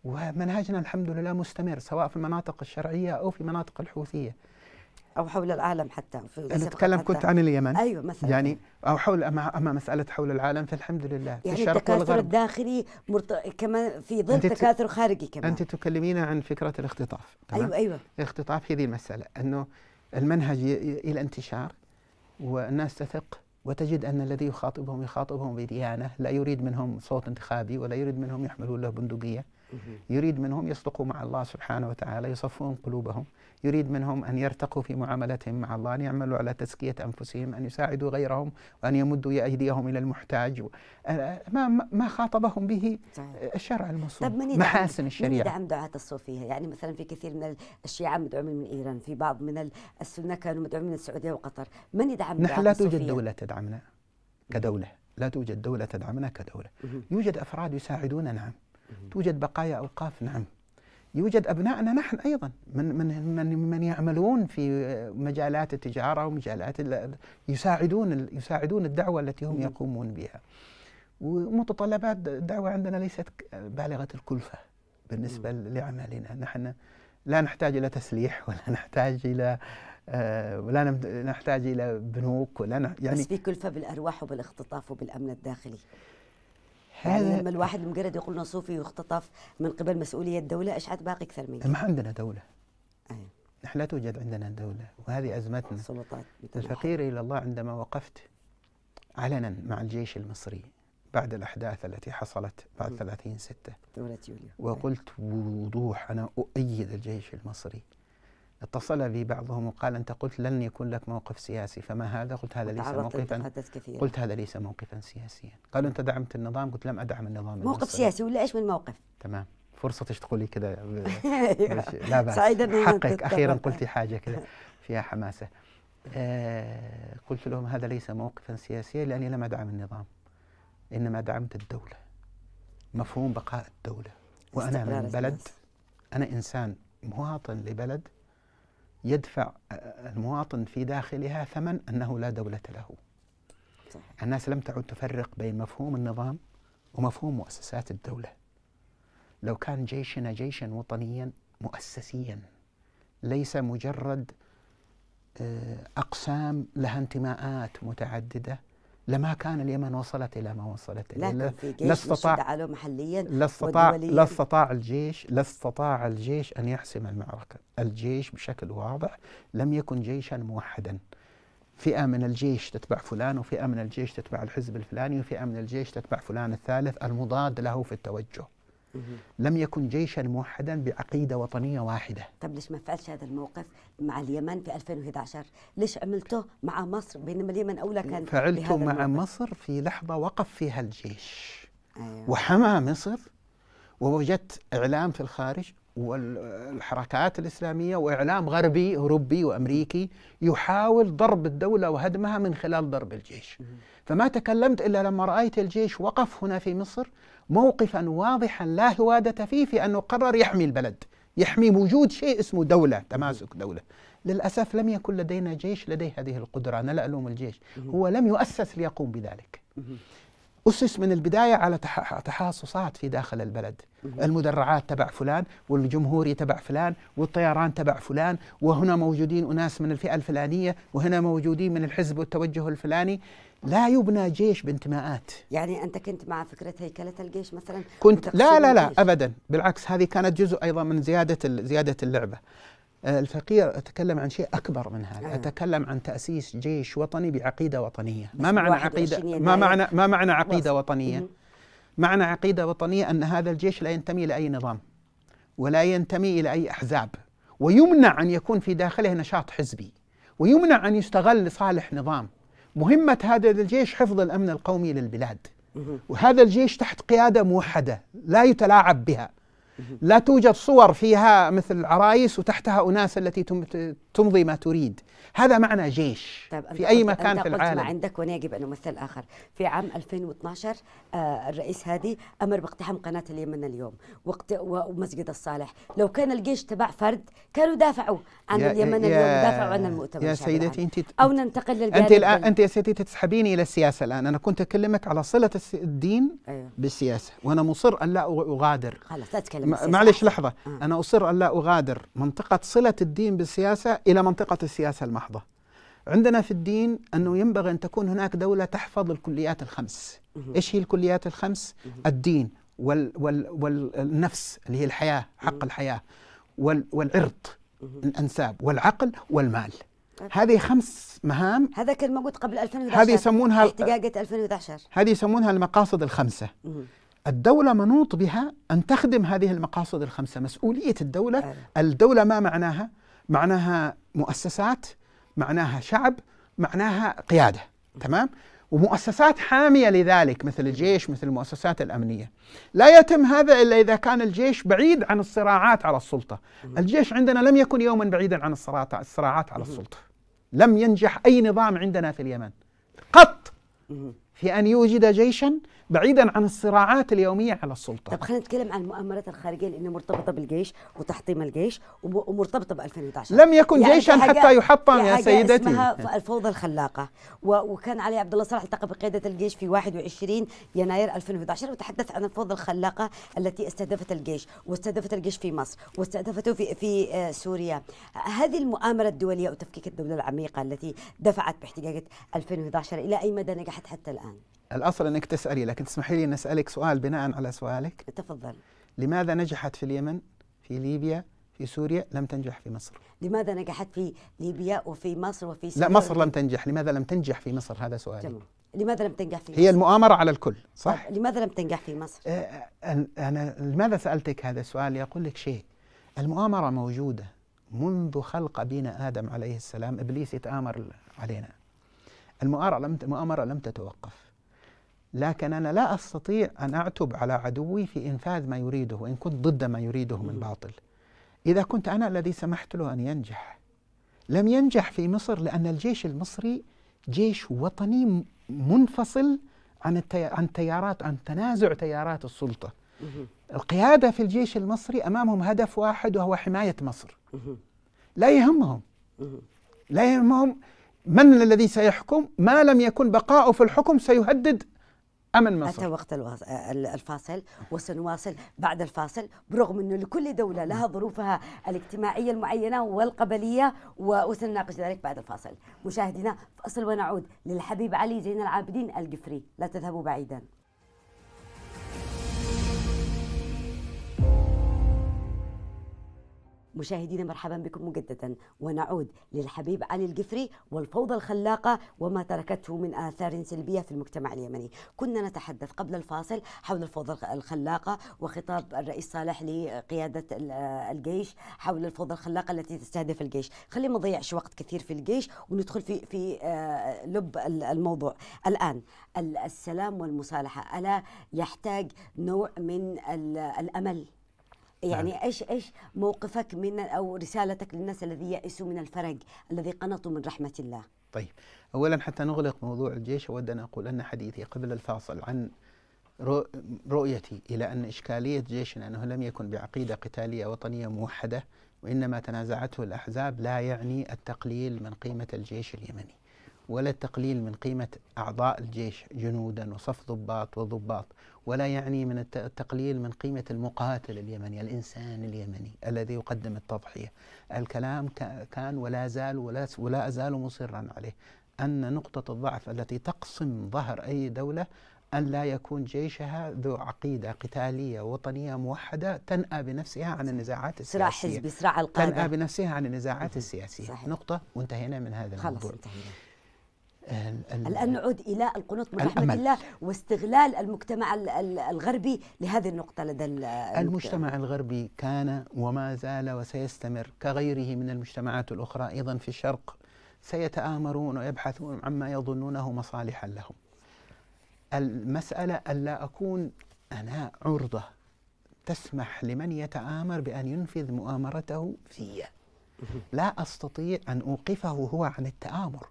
ومنهجنا الحمد لله مستمر سواء في المناطق الشرعية أو في المناطق الحوثية أو حول العالم حتى في أنا أتكلم كنت عن اليمن أيوة مثلا يعني أو حول أما, أما مسألة حول العالم فالحمد لله في يعني الشرق التكاثر والغرب. الداخلي مرت... كمان في ظل تكاثر خارجي كمان أنت تكلمين عن فكرة الاختطاف تمام؟ أيوة أيوة الاختطاف هذه المسألة أنه المنهج ي... إلى انتشار والناس تثق وتجد أن الذي يخاطبهم يخاطبهم بديانة لا يريد منهم صوت انتخابي ولا يريد منهم يحملون له بندقية يريد منهم يصدقوا مع الله سبحانه وتعالى يصفون قلوبهم يريد منهم أن يرتقوا في معاملتهم مع الله أن يعملوا على تزكية أنفسهم أن يساعدوا غيرهم وأن يمدوا أيديهم إلى المحتاج أه، ما, ما خاطبهم به الشرع المصروف محاسن الشريعة من يدعم دعاة الصوفية يعني مثلا في كثير من الشيعة مدعومين من إيران في بعض من السنة كانوا مدعومين من السعودية وقطر من يدعم نحن لا توجد دولة تدعمنا كدولة لا توجد دولة تدعمنا كدولة يوجد أفراد يساعدون نعم توجد بقايا أوقاف نعم يوجد أبنائنا نحن أيضا من, من, من, من يعملون في مجالات التجارة ومجالات يساعدون يساعدون الدعوة التي هم يقومون بها ومتطلبات الدعوة عندنا ليست بالغة الكلفة بالنسبة لعملنا نحن لا نحتاج إلى تسليح ولا نحتاج إلى آه، ولا نحتاج إلى بنوك ولا يعني بس في كلفة بالأرواح وبالاختطاف وبالأمن الداخلي يعني هذا يعني لما الواحد مجرد يقول انه صوفي ويختطف من قبل مسؤوليه الدوله اشعث باقي اكثر من ما عندنا دوله أيه. نحن لا توجد عندنا دوله وهذه ازمتنا السلطات الفقير الى الله عندما وقفت علنا مع الجيش المصري بعد الأحداث التي حصلت بعد 30 ستة دولة يوليو وقلت بوضوح أنا أؤيد الجيش المصري اتصل بي بعضهم وقال أنت قلت لن يكون لك موقف سياسي فما هذا قلت هذا ليس موقفا قلت هذا ليس موقفا سياسيا قالوا أنت دعمت النظام قلت لم أدعم النظام موقف المصر. سياسي ولا إيش من موقف تمام فرصة تقولي كذا لا بأس حقك أخيرا قلتي حاجة كذا فيها حماسة آه قلت لهم هذا ليس موقفا سياسيا لأني لم أدعم النظام إنما دعمت الدولة مفهوم بقاء الدولة وأنا من بلد أنا إنسان مواطن لبلد يدفع المواطن في داخلها ثمن أنه لا دولة له صح. الناس لم تعد تفرق بين مفهوم النظام ومفهوم مؤسسات الدولة لو كان جيشنا جيشا وطنيا مؤسسيا ليس مجرد آه، أقسام لها انتماءات متعددة لما كان اليمن وصلت الى ما وصلت اليه لكن في جيش لا استطاع محليا لا استطاع لا استطاع الجيش لا استطاع الجيش ان يحسم المعركه، الجيش بشكل واضح لم يكن جيشا موحدا. فئه من الجيش تتبع فلان وفئه من الجيش تتبع الحزب الفلاني وفئه من الجيش تتبع فلان الثالث المضاد له في التوجه. لم يكن جيشا موحدا بعقيده وطنيه واحده طب ليش ما فعلش هذا الموقف مع اليمن في 2011 ليش عملته مع مصر بينما اليمن اولى كان فعلته مع مصر في لحظه وقف فيها الجيش أيوة. وحمى مصر ووجدت اعلام في الخارج والحركات الإسلامية وإعلام غربي أوروبي وأمريكي يحاول ضرب الدولة وهدمها من خلال ضرب الجيش فما تكلمت إلا لما رأيت الجيش وقف هنا في مصر موقفا واضحا لا هوادة فيه في أنه قرر يحمي البلد يحمي وجود شيء اسمه دولة تماسك دولة للأسف لم يكن لدينا جيش لديه هذه القدرة أنا لا ألوم الجيش هو لم يؤسس ليقوم بذلك أسس من البداية على تحاصصات في داخل البلد المدرعات تبع فلان والجمهوري تبع فلان والطيران تبع فلان وهنا موجودين أناس من الفئة الفلانية وهنا موجودين من الحزب والتوجه الفلاني لا يبنى جيش بانتماءات يعني أنت كنت مع فكرة هيكلة الجيش مثلا كنت لا لا لا أبدا بالعكس هذه كانت جزء أيضا من زيادة زيادة اللعبة آه، الفقير أتكلم عن شيء أكبر من هذا آه. أتكلم عن تأسيس جيش وطني بعقيدة وطنية ما معنى عقيدة ما معنى ما معنى عقيدة وصف. وطنية مم. معنى عقيدة وطنية أن هذا الجيش لا ينتمي لأي نظام ولا ينتمي إلى أي أحزاب ويمنع أن يكون في داخله نشاط حزبي ويمنع أن يستغل لصالح نظام مهمة هذا الجيش حفظ الأمن القومي للبلاد وهذا الجيش تحت قيادة موحدة لا يتلاعب بها لا توجد صور فيها مثل العرايس وتحتها أناس التي تمضي ما تريد هذا معنى جيش طيب في أي مكان في العالم ما عندك وأنا يجب أن أمثل آخر في عام 2012 آه الرئيس هادي أمر باقتحام قناة اليمن اليوم وقت ومسجد الصالح لو كان الجيش تبع فرد كانوا دافعوا عن يا اليمن يا اليوم دافعوا عن المؤتمر يا سيدتي أنت أو ننتقل للجانب أنت الآن أنت يا سيدتي تسحبيني إلى السياسة الآن أنا كنت أكلمك على صلة الدين أيوه. بالسياسة وأنا مصر أن لا أغادر خلاص لا تتكلم معلش لحظة آه. أنا أصر أن لا أغادر منطقة صلة الدين بالسياسة إلى منطقة السياسة المحضة عندنا في الدين أنه ينبغي أن تكون هناك دولة تحفظ الكليات الخمس إيش هي الكليات الخمس؟ الدين وال وال والنفس اللي هي الحياة حق الحياة وال والعرض الأنساب والعقل والمال هذه خمس مهام هذا كان موجود قبل 2011 هذه يسمونها احتجاجة 2011 هذه يسمونها المقاصد الخمسة الدولة منوط بها أن تخدم هذه المقاصد الخمسة مسؤولية الدولة الدولة ما معناها معناها مؤسسات معناها شعب معناها قياده تمام ومؤسسات حاميه لذلك مثل الجيش مثل المؤسسات الامنيه لا يتم هذا الا اذا كان الجيش بعيد عن الصراعات على السلطه الجيش عندنا لم يكن يوما بعيدا عن الصراعات على السلطه لم ينجح اي نظام عندنا في اليمن قط في ان يوجد جيشا بعيدا عن الصراعات اليوميه على السلطه طب خلينا نتكلم عن المؤامرات الخارجيه لانها مرتبطه بالجيش وتحطيم الجيش ومرتبطه ب 2011 لم يكن يعني جيشا حتى يحطم يا سيدتي اسمها الفوضى الخلاقه وكان علي عبد الله صالح التقى بقياده الجيش في 21 يناير 2011 وتحدث عن الفوضى الخلاقه التي استهدفت الجيش واستهدفت الجيش في مصر واستهدفته في في آه، سوريا هذه المؤامره الدوليه وتفكيك الدوله العميقه التي دفعت باحتجاجات 2011 الى اي مدى نجحت حتى الان الأصل أنك تسألي لكن تسمحي لي أن أسألك سؤال بناء على سؤالك تفضل لماذا نجحت في اليمن في ليبيا في سوريا لم تنجح في مصر لماذا نجحت في ليبيا وفي مصر وفي سوريا لا مصر لم تنجح لماذا لم تنجح في مصر هذا سؤالي جميل. لماذا لم تنجح في مصر؟ هي المؤامرة على الكل صح؟ لماذا لم تنجح في مصر؟ أه،, أه،, أه أنا لماذا سألتك هذا السؤال؟ يقول لك شيء المؤامرة موجودة منذ خلق أبينا آدم عليه السلام إبليس يتآمر علينا المؤامرة لم المؤامرة لم تتوقف لكن أنا لا أستطيع أن أعتب على عدوي في إنفاذ ما يريده إن كنت ضد ما يريده من باطل إذا كنت أنا الذي سمحت له أن ينجح لم ينجح في مصر لأن الجيش المصري جيش وطني منفصل عن التي... عن تيارات عن تنازع تيارات السلطة القيادة في الجيش المصري أمامهم هدف واحد وهو حماية مصر لا يهمهم لا يهمهم من الذي سيحكم ما لم يكن بقاؤه في الحكم سيهدد أمن مصر أتى وقت آه، الفاصل وسنواصل بعد الفاصل برغم أنه لكل دولة لها ظروفها الاجتماعية المعينة والقبلية وسنناقش ذلك بعد الفاصل مشاهدينا فاصل ونعود للحبيب علي زين العابدين القفري لا تذهبوا بعيداً مشاهدينا مرحبا بكم مجددا ونعود للحبيب علي الجفري والفوضى الخلاقة وما تركته من آثار سلبية في المجتمع اليمني كنا نتحدث قبل الفاصل حول الفوضى الخلاقة وخطاب الرئيس صالح لقيادة الجيش حول الفوضى الخلاقة التي تستهدف الجيش خلينا ما نضيعش وقت كثير في الجيش وندخل في, في آه، لب الموضوع الآن السلام والمصالحة ألا يحتاج نوع من الأمل يعني نعم. ايش ايش موقفك من او رسالتك للناس الذي يئسوا من الفرج الذي قنطوا من رحمه الله طيب اولا حتى نغلق موضوع الجيش اود ان اقول ان حديثي قبل الفاصل عن رؤيتي الى ان اشكاليه جيشنا انه لم يكن بعقيده قتاليه وطنيه موحده وانما تنازعته الاحزاب لا يعني التقليل من قيمه الجيش اليمني ولا التقليل من قيمة أعضاء الجيش جنودا وصف ضباط وضباط ولا يعني من التقليل من قيمة المقاتل اليمني الإنسان اليمني الذي يقدم التضحية الكلام كان ولا زال ولا, ولا أزال مصرا عليه أن نقطة الضعف التي تقسم ظهر أي دولة أن لا يكون جيشها ذو عقيدة قتالية وطنية موحدة تنأى بنفسها عن النزاعات السياسية صراع حزبي صراع القادة تنأى بنفسها عن النزاعات السياسية صحيح. نقطة وانتهينا من هذا خلص الموضوع انتهينا. الآن نعود إلى القنوط من رحمة الله واستغلال المجتمع الغربي لهذه النقطة لدى المجتمع الغربي كان وما زال وسيستمر كغيره من المجتمعات الأخرى أيضا في الشرق سيتآمرون ويبحثون عما يظنونه مصالحا لهم المسألة ألا أكون أنا عرضة تسمح لمن يتآمر بأن ينفذ مؤامرته في لا أستطيع أن أوقفه هو عن التآمر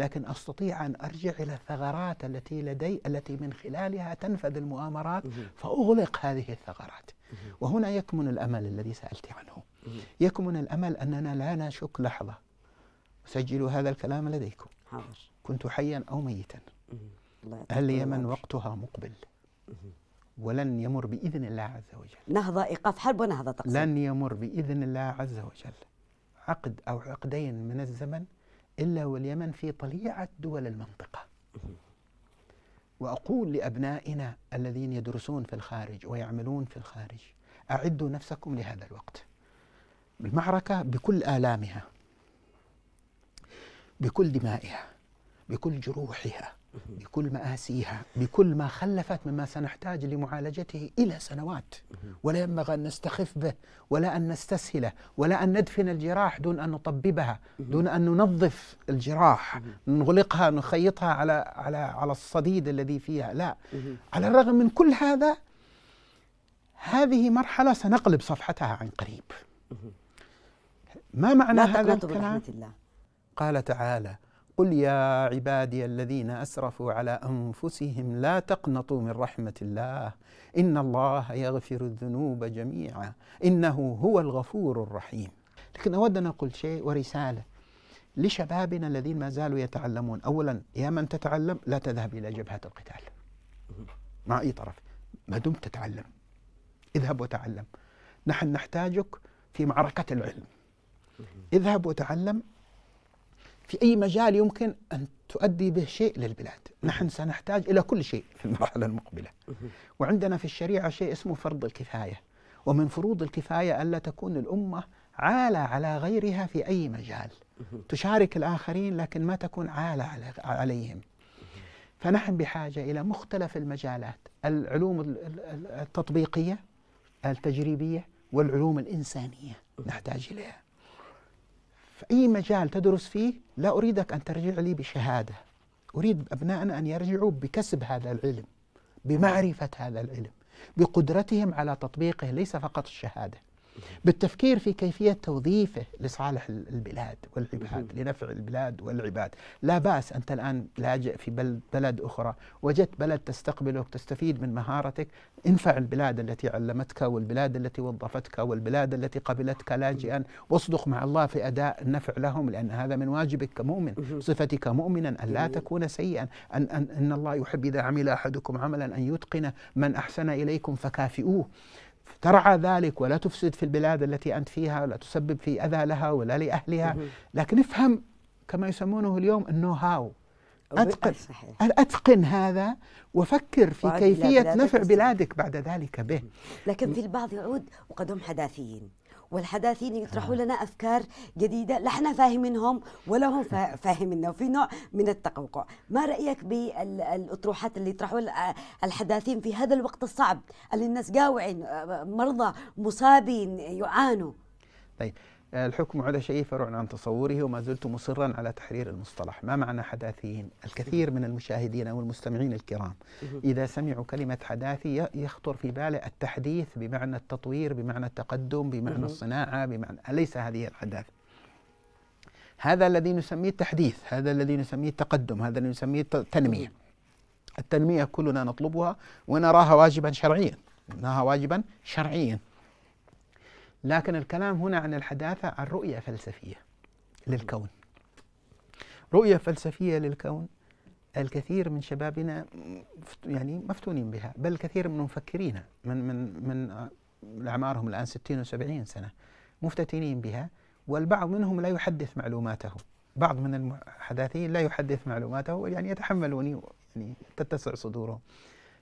لكن استطيع ان ارجع الى الثغرات التي لدي التي من خلالها تنفذ المؤامرات فاغلق هذه الثغرات وهنا يكمن الامل الذي سالت عنه يكمن الامل اننا لا نشك لحظه سجلوا هذا الكلام لديكم كنت حيا او ميتا اليمن وقتها مقبل ولن يمر باذن الله عز وجل نهضه ايقاف حرب ونهضه تقصد لن يمر باذن الله عز وجل عقد او عقدين من الزمن إلا واليمن في طليعة دول المنطقة وأقول لأبنائنا الذين يدرسون في الخارج ويعملون في الخارج أعدوا نفسكم لهذا الوقت المعركة بكل آلامها بكل دمائها بكل جروحها بكل مآسيها بكل ما خلفت مما سنحتاج لمعالجته إلى سنوات ولا ينبغي أن نستخف به ولا أن نستسهله ولا أن ندفن الجراح دون أن نطببها دون أن ننظف الجراح نغلقها نخيطها على على على الصديد الذي فيها لا على الرغم من كل هذا هذه مرحلة سنقلب صفحتها عن قريب ما معنى هذا الكلام؟ الله. قال تعالى قل يا عبادي الذين اسرفوا على انفسهم لا تقنطوا من رحمه الله ان الله يغفر الذنوب جميعا انه هو الغفور الرحيم لكن اود ان اقول شيء ورساله لشبابنا الذين ما زالوا يتعلمون اولا يا من تتعلم لا تذهب الى جبهه القتال مع اي طرف ما دمت تتعلم اذهب وتعلم نحن نحتاجك في معركه العلم اذهب وتعلم في أي مجال يمكن أن تؤدي به شيء للبلاد نحن سنحتاج إلى كل شيء في المرحلة المقبلة وعندنا في الشريعة شيء اسمه فرض الكفاية ومن فروض الكفاية ألا تكون الأمة عالة على غيرها في أي مجال تشارك الآخرين لكن ما تكون عالة عليهم فنحن بحاجة إلى مختلف المجالات العلوم التطبيقية التجريبية والعلوم الإنسانية نحتاج إليها في اي مجال تدرس فيه لا أريدك أن ترجع لي بشهادة أريد أبنائنا أن يرجعوا بكسب هذا العلم بمعرفة هذا العلم بقدرتهم على تطبيقه ليس فقط الشهادة بالتفكير في كيفية توظيفه لصالح البلاد والعباد لنفع البلاد والعباد لا بأس أنت الآن لاجئ في بلد أخرى وجدت بلد تستقبلك تستفيد من مهارتك انفع البلاد التي علمتك والبلاد التي وظفتك والبلاد التي قبلتك لاجئا واصدق مع الله في أداء النفع لهم لأن هذا من واجبك كمؤمن صفتك مؤمنا أن لا تكون سيئا أن, أن, أن الله يحب إذا عمل أحدكم عملا أن يتقن من أحسن إليكم فكافئوه ترعى ذلك ولا تفسد في البلاد التي أنت فيها ولا تسبب في أذى لها ولا لأهلها لكن افهم كما يسمونه اليوم النو هاو أتقن صحيح. أتقن هذا وفكر في كيفية بلادك نفع بلادك بعد ذلك به لكن في البعض يعود وقد هم حداثيين والحداثين يطرحوا آه. لنا افكار جديده لا احنا فاهمينهم ولا هم فاهميننا وفي نوع من التقوقع ما رايك بالاطروحات اللي يطرحوها آه، الحداثين في هذا الوقت الصعب اللي الناس جاوعين آه، مرضى مصابين يعانوا طيب الحكم على شيء فرع عن تصوره وما زلت مصرا على تحرير المصطلح ما معنى حداثيين الكثير من المشاهدين أو المستمعين الكرام إذا سمعوا كلمة حداثي يخطر في باله التحديث بمعنى التطوير بمعنى التقدم بمعنى الصناعة بمعنى أليس هذه الحداثة هذا الذي نسميه التحديث هذا الذي نسميه التقدم هذا الذي نسميه التنمية التنمية كلنا نطلبها ونراها واجبا شرعيا نراها واجبا شرعيا لكن الكلام هنا عن الحداثة عن رؤية فلسفية للكون رؤية فلسفية للكون الكثير من شبابنا يعني مفتونين بها بل كثير من مفكرينا من من من أعمارهم الآن 60 و70 سنة مفتتنين بها والبعض منهم لا يحدث معلوماته بعض من الحداثيين لا يحدث معلوماته يعني يتحملون يعني تتسع صدورهم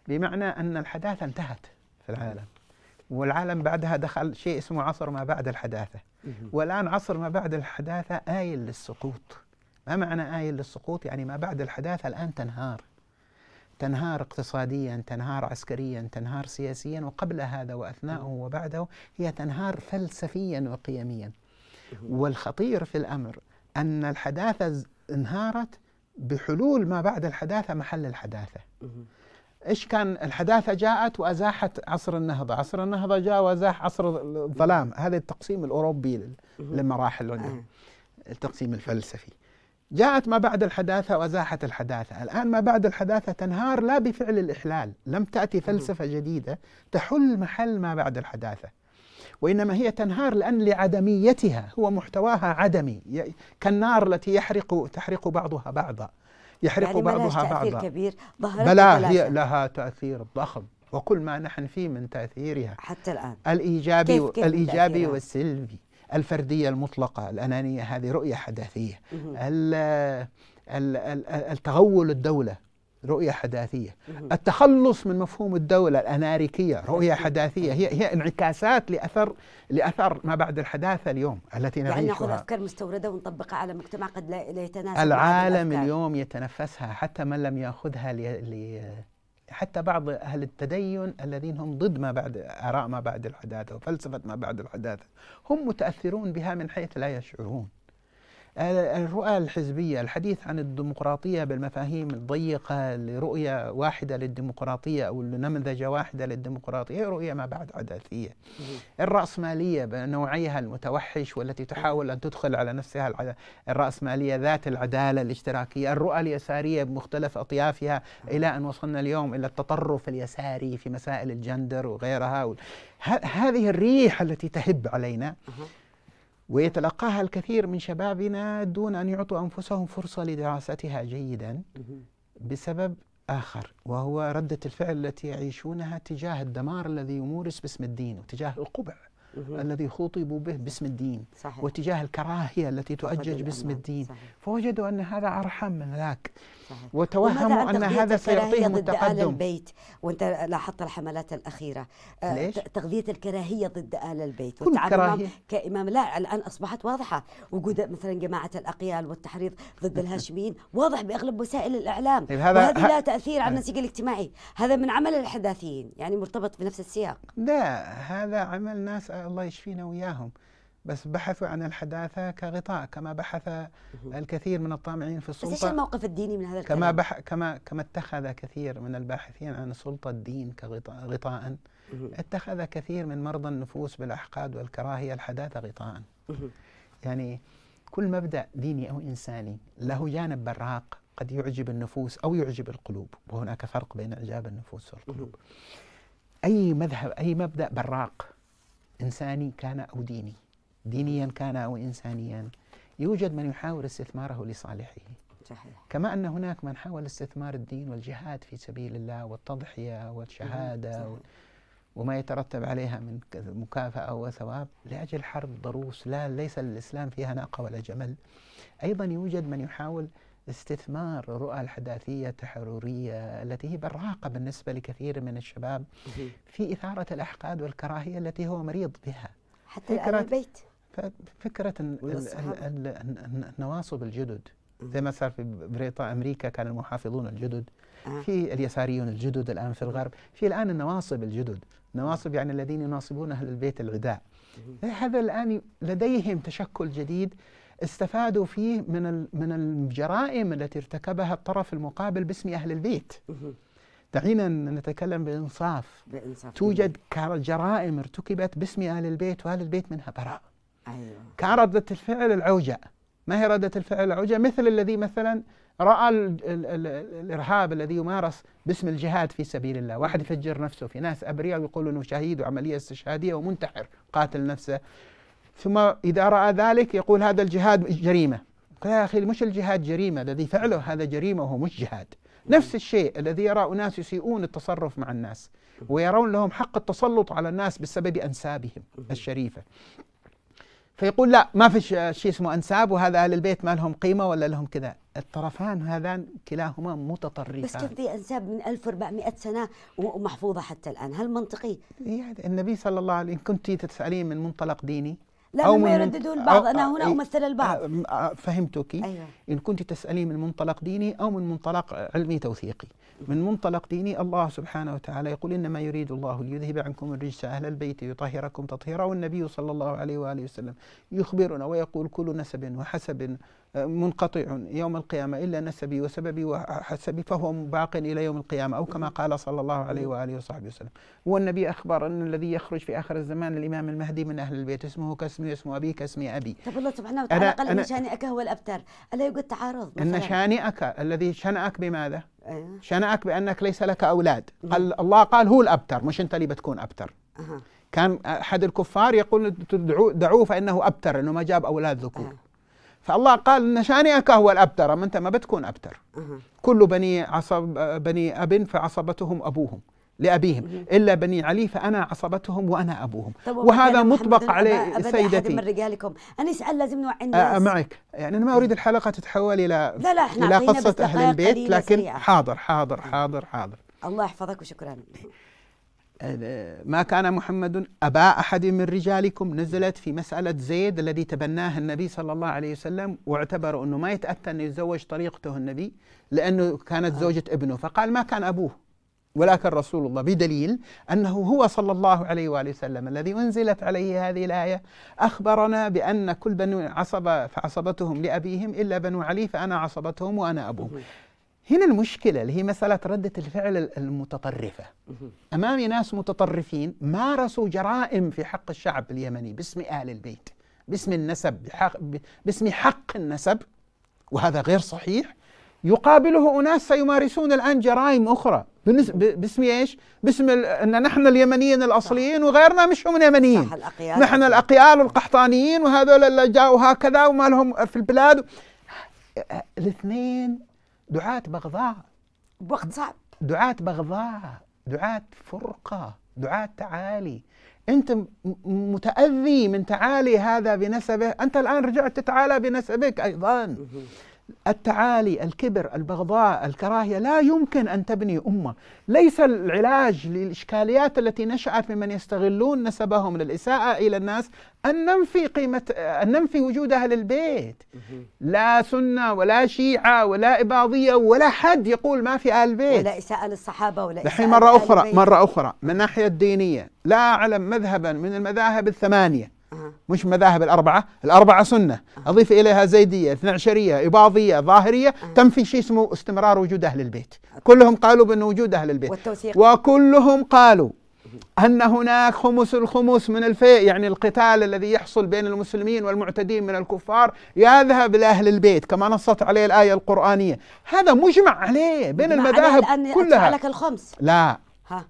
بمعنى أن الحداثة انتهت في العالم والعالم بعدها دخل شيء اسمه عصر ما بعد الحداثة والآن عصر ما بعد الحداثة آيل للسقوط ما معنى آيل للسقوط يعني ما بعد الحداثة الآن تنهار تنهار اقتصاديا تنهار عسكريا تنهار سياسيا وقبل هذا وأثناءه وبعده هي تنهار فلسفيا وقيميا والخطير في الأمر أن الحداثة انهارت بحلول ما بعد الحداثة محل الحداثة ايش كان الحداثه جاءت وازاحت عصر النهضه، عصر النهضه جاء وازاح عصر الظلام، هذا التقسيم الاوروبي لمراحل التقسيم الفلسفي. جاءت ما بعد الحداثه وازاحت الحداثه، الان ما بعد الحداثه تنهار لا بفعل الاحلال، لم تاتي فلسفه جديده تحل محل ما بعد الحداثه. وإنما هي تنهار لأن لعدميتها هو محتواها عدمي كالنار التي يحرق تحرق بعضها بعضا يحرق يعني بعضها بعضا كبير بلا هي لها تأثير ضخم وكل ما نحن فيه من تأثيرها حتى الآن الإيجابي كيف كيف الإيجابي والسلبي الفردية المطلقة الأنانية هذه رؤية حداثية التغول الدولة رؤية حداثية التخلص من مفهوم الدولة الأناركية رؤية حداثية هي هي انعكاسات لأثر لأثر ما بعد الحداثة اليوم التي نعيشها يعني ناخذ أفكار مستوردة ونطبقها على مجتمع قد لا, لا يتناسب العالم اليوم يتنفسها حتى من لم يأخذها لي لي حتى بعض أهل التدين الذين هم ضد ما بعد آراء ما بعد الحداثة وفلسفة ما بعد الحداثة هم متأثرون بها من حيث لا يشعرون الرؤى الحزبية الحديث عن الديمقراطية بالمفاهيم الضيقة لرؤية واحدة للديمقراطية أو لنمذجة واحدة للديمقراطية رؤية ما بعد عداثية الرأسمالية بنوعيها المتوحش والتي تحاول أن تدخل على نفسها الرأسمالية ذات العدالة الاشتراكية الرؤى اليسارية بمختلف أطيافها إلى أن وصلنا اليوم إلى التطرف اليساري في مسائل الجندر وغيرها هذه الريح التي تهب علينا ويتلقاها الكثير من شبابنا دون أن يعطوا أنفسهم فرصة لدراستها جيدا بسبب آخر وهو ردة الفعل التي يعيشونها تجاه الدمار الذي يمورس باسم الدين وتجاه القبع الذي خطبوا به باسم الدين صحيح. وتجاه الكراهية التي تؤجج باسم الدين صحيح. فوجدوا أن هذا أرحم من ذاك صحيح. وتوهموا أن هذا سيعطيهم التقدم آل البيت وأنت لاحظت الحملات الأخيرة آه، ليش؟ تغذية الكراهية ضد آل البيت كل كراهية كإمام لا الآن أصبحت واضحة وجود مثلا جماعة الأقيال والتحريض ضد الهاشميين واضح بأغلب وسائل الإعلام طيب، هذا وهذه لها تأثير على النسيج الاجتماعي هذا من عمل الحداثيين يعني مرتبط بنفس السياق لا هذا عمل ناس الله يشفينا وياهم بس بحثوا عن الحداثة كغطاء كما بحث الكثير من الطامعين في السلطة بس إيش الموقف الديني من هذا الكلام؟ كما بح كما كما اتخذ كثير من الباحثين عن السلطة الدين كغطاء غطاء اتخذ كثير من مرضى النفوس بالأحقاد والكراهية الحداثة غطاء يعني كل مبدأ ديني أو إنساني له جانب براق قد يعجب النفوس أو يعجب القلوب وهناك فرق بين إعجاب النفوس والقلوب أي مذهب أي مبدأ براق إنساني كان أو ديني دينيا كان أو إنسانيا يوجد من يحاول استثماره لصالحه صحيح. كما أن هناك من حاول استثمار الدين والجهاد في سبيل الله والتضحية والشهادة صحيح. وما يترتب عليها من مكافأة وثواب لأجل حرب ضروس لا ليس للإسلام فيها ناقة ولا جمل أيضا يوجد من يحاول استثمار الرؤى الحداثية التحررية التي هي براقة بالنسبة لكثير من الشباب في إثارة الأحقاد والكراهية التي هو مريض بها حتى البيت ففكره النواصب الجدد زي ما صار في بريطانيا امريكا كان المحافظون الجدد آه. في اليساريون الجدد الان في الغرب في الان النواصب الجدد نواصب يعني الذين يناصبون اهل البيت العداء هذا الان لديهم تشكل جديد استفادوا فيه من من الجرائم التي ارتكبها الطرف المقابل باسم اهل البيت دعينا نتكلم بإنصاف, بإنصاف توجد جرائم ارتكبت باسم أهل البيت وأهل البيت منها براء أيوة. ردة الفعل العوجاء ما هي ردة الفعل العوجاء مثل الذي مثلا رأى الـ الـ الـ الإرهاب الذي يمارس باسم الجهاد في سبيل الله واحد يفجر نفسه في ناس أبرياء ويقولوا أنه شهيد وعملية استشهادية ومنتحر قاتل نفسه ثم إذا رأى ذلك يقول هذا الجهاد جريمة يا أخي مش الجهاد جريمة الذي فعله هذا جريمة وهو مش جهاد نفس الشيء الذي يرى أناس يسيئون التصرف مع الناس ويرون لهم حق التسلط على الناس بسبب أنسابهم الشريفة فيقول لا ما في شيء اسمه انساب وهذا اهل البيت ما لهم قيمه ولا لهم كذا الطرفان هذان كلاهما متطرفان بس كيف دي انساب من 1400 سنه ومحفوظه حتى الان هل منطقي يعني النبي صلى الله عليه وسلم كنت تسالين من منطلق ديني أو من يرددوا البعض أنا هنا أمثل البعض أه، أه، فهمتك أيوة. إن كنت تسألين من منطلق ديني أو من منطلق علمي توثيقي من منطلق ديني الله سبحانه وتعالى يقول إنما يريد الله ليذهب عنكم الرجس أهل البيت يطهركم تطهيرا والنبي صلى الله عليه وآله وسلم يخبرنا ويقول كل نسب وحسب منقطع يوم القيامة إلا نسبي وسببي وحسبي فهو باق إلى يوم القيامة أو كما قال صلى الله عليه وآله وصحبه وسلم والنبي أخبر أن الذي يخرج في آخر الزمان الإمام المهدي من أهل البيت اسمه كاسمي اسمه أبي كاسمي أبي طب الله سبحانه وتعالى قال أنا شانئك هو الأبتر ألا يوجد تعارض أن شانئك الذي شنأك بماذا؟ أيوه. شنأك بأنك ليس لك أولاد نعم. قال الله قال هو الأبتر مش أنت اللي بتكون أبتر أه. كان أحد الكفار يقول دعوه فإنه أبتر أنه ما جاب أولاد ذكور أه. فالله قال ان شانئك هو الابتر اما انت ما بتكون ابتر كل بني عصب بني اب فعصبتهم ابوهم لابيهم الا بني علي فانا عصبتهم وانا ابوهم وهذا مطبق عليه سيدتي من رجالكم انا اسال لازم نوع الناس آه معك يعني انا ما اريد الحلقه تتحول الى لا لا احنا الى قصه اهل البيت لكن سريعة. حاضر حاضر حاضر حاضر الله يحفظك وشكرا ما كان محمد أبا أحد من رجالكم نزلت في مسألة زيد الذي تبناه النبي صلى الله عليه وسلم واعتبروا أنه ما يتأتى أن يتزوج طريقته النبي لأنه كانت آه. زوجة ابنه فقال ما كان أبوه ولكن رسول الله بدليل أنه هو صلى الله عليه وآله وسلم الذي أنزلت عليه هذه الآية أخبرنا بأن كل بنو عصبة فعصبتهم لأبيهم إلا بنو علي فأنا عصبتهم وأنا أبوهم هنا المشكلة اللي هي مسألة ردة الفعل المتطرفة أمامي ناس متطرفين مارسوا جرائم في حق الشعب اليمني باسم أهل البيت باسم النسب باسم حق النسب وهذا غير صحيح يقابله أناس سيمارسون الآن جرائم أخرى باسم إيش؟ باسم أن نحن اليمنيين الأصليين وغيرنا مش هم اليمنيين الأقيال نحن الأقيال والقحطانيين وهذول اللي جاءوا هكذا وما لهم في البلاد آه، آه، الاثنين دعاة بغضاء بوقت صعب دعاة بغضاء دعاة فرقة دعاة تعالي أنت متأذي من تعالي هذا بنسبه أنت الآن رجعت تتعالى بنسبك أيضا التعالي الكبر البغضاء الكراهية لا يمكن أن تبني أمة ليس العلاج للإشكاليات التي نشأت ممن يستغلون نسبهم للإساءة إلى الناس أن ننفي قيمة أن ننفي وجود أهل البيت لا سنة ولا شيعة ولا إباضية ولا حد يقول ما في أهل البيت ولا إساءة للصحابة ولا إساءة مرة أخرى مرة أخرى من ناحية الدينيه لا أعلم مذهبا من المذاهب الثمانية مش مذاهب الأربعة الأربعة سنة أضيف إليها زيدية اثنى عشرية إباضية ظاهرية تنفي شيء اسمه استمرار وجود أهل البيت كلهم قالوا بأن وجود أهل البيت والتوثيق. وكلهم قالوا أن هناك خمس الخمس من الفيء يعني القتال الذي يحصل بين المسلمين والمعتدين من الكفار يذهب لأهل البيت كما نصت عليه الآية القرآنية هذا مجمع عليه بين المذاهب كلها الخمس لا ها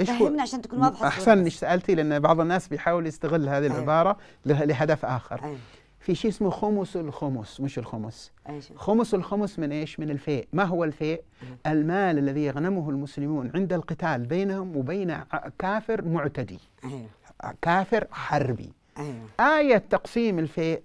ايش فهمنا عشان تكون واضحه احسن انك سالتي لان بعض الناس بيحاول يستغل هذه أيوة. العباره لهدف اخر أيوة. في شيء اسمه خمس الخمس مش الخمس أيوة. خمس الخمس من ايش من الفيء ما هو الفيء أيوة. المال الذي يغنمه المسلمون عند القتال بينهم وبين كافر معتدي أيوة. كافر حربي أيوة. آية تقسيم الفيء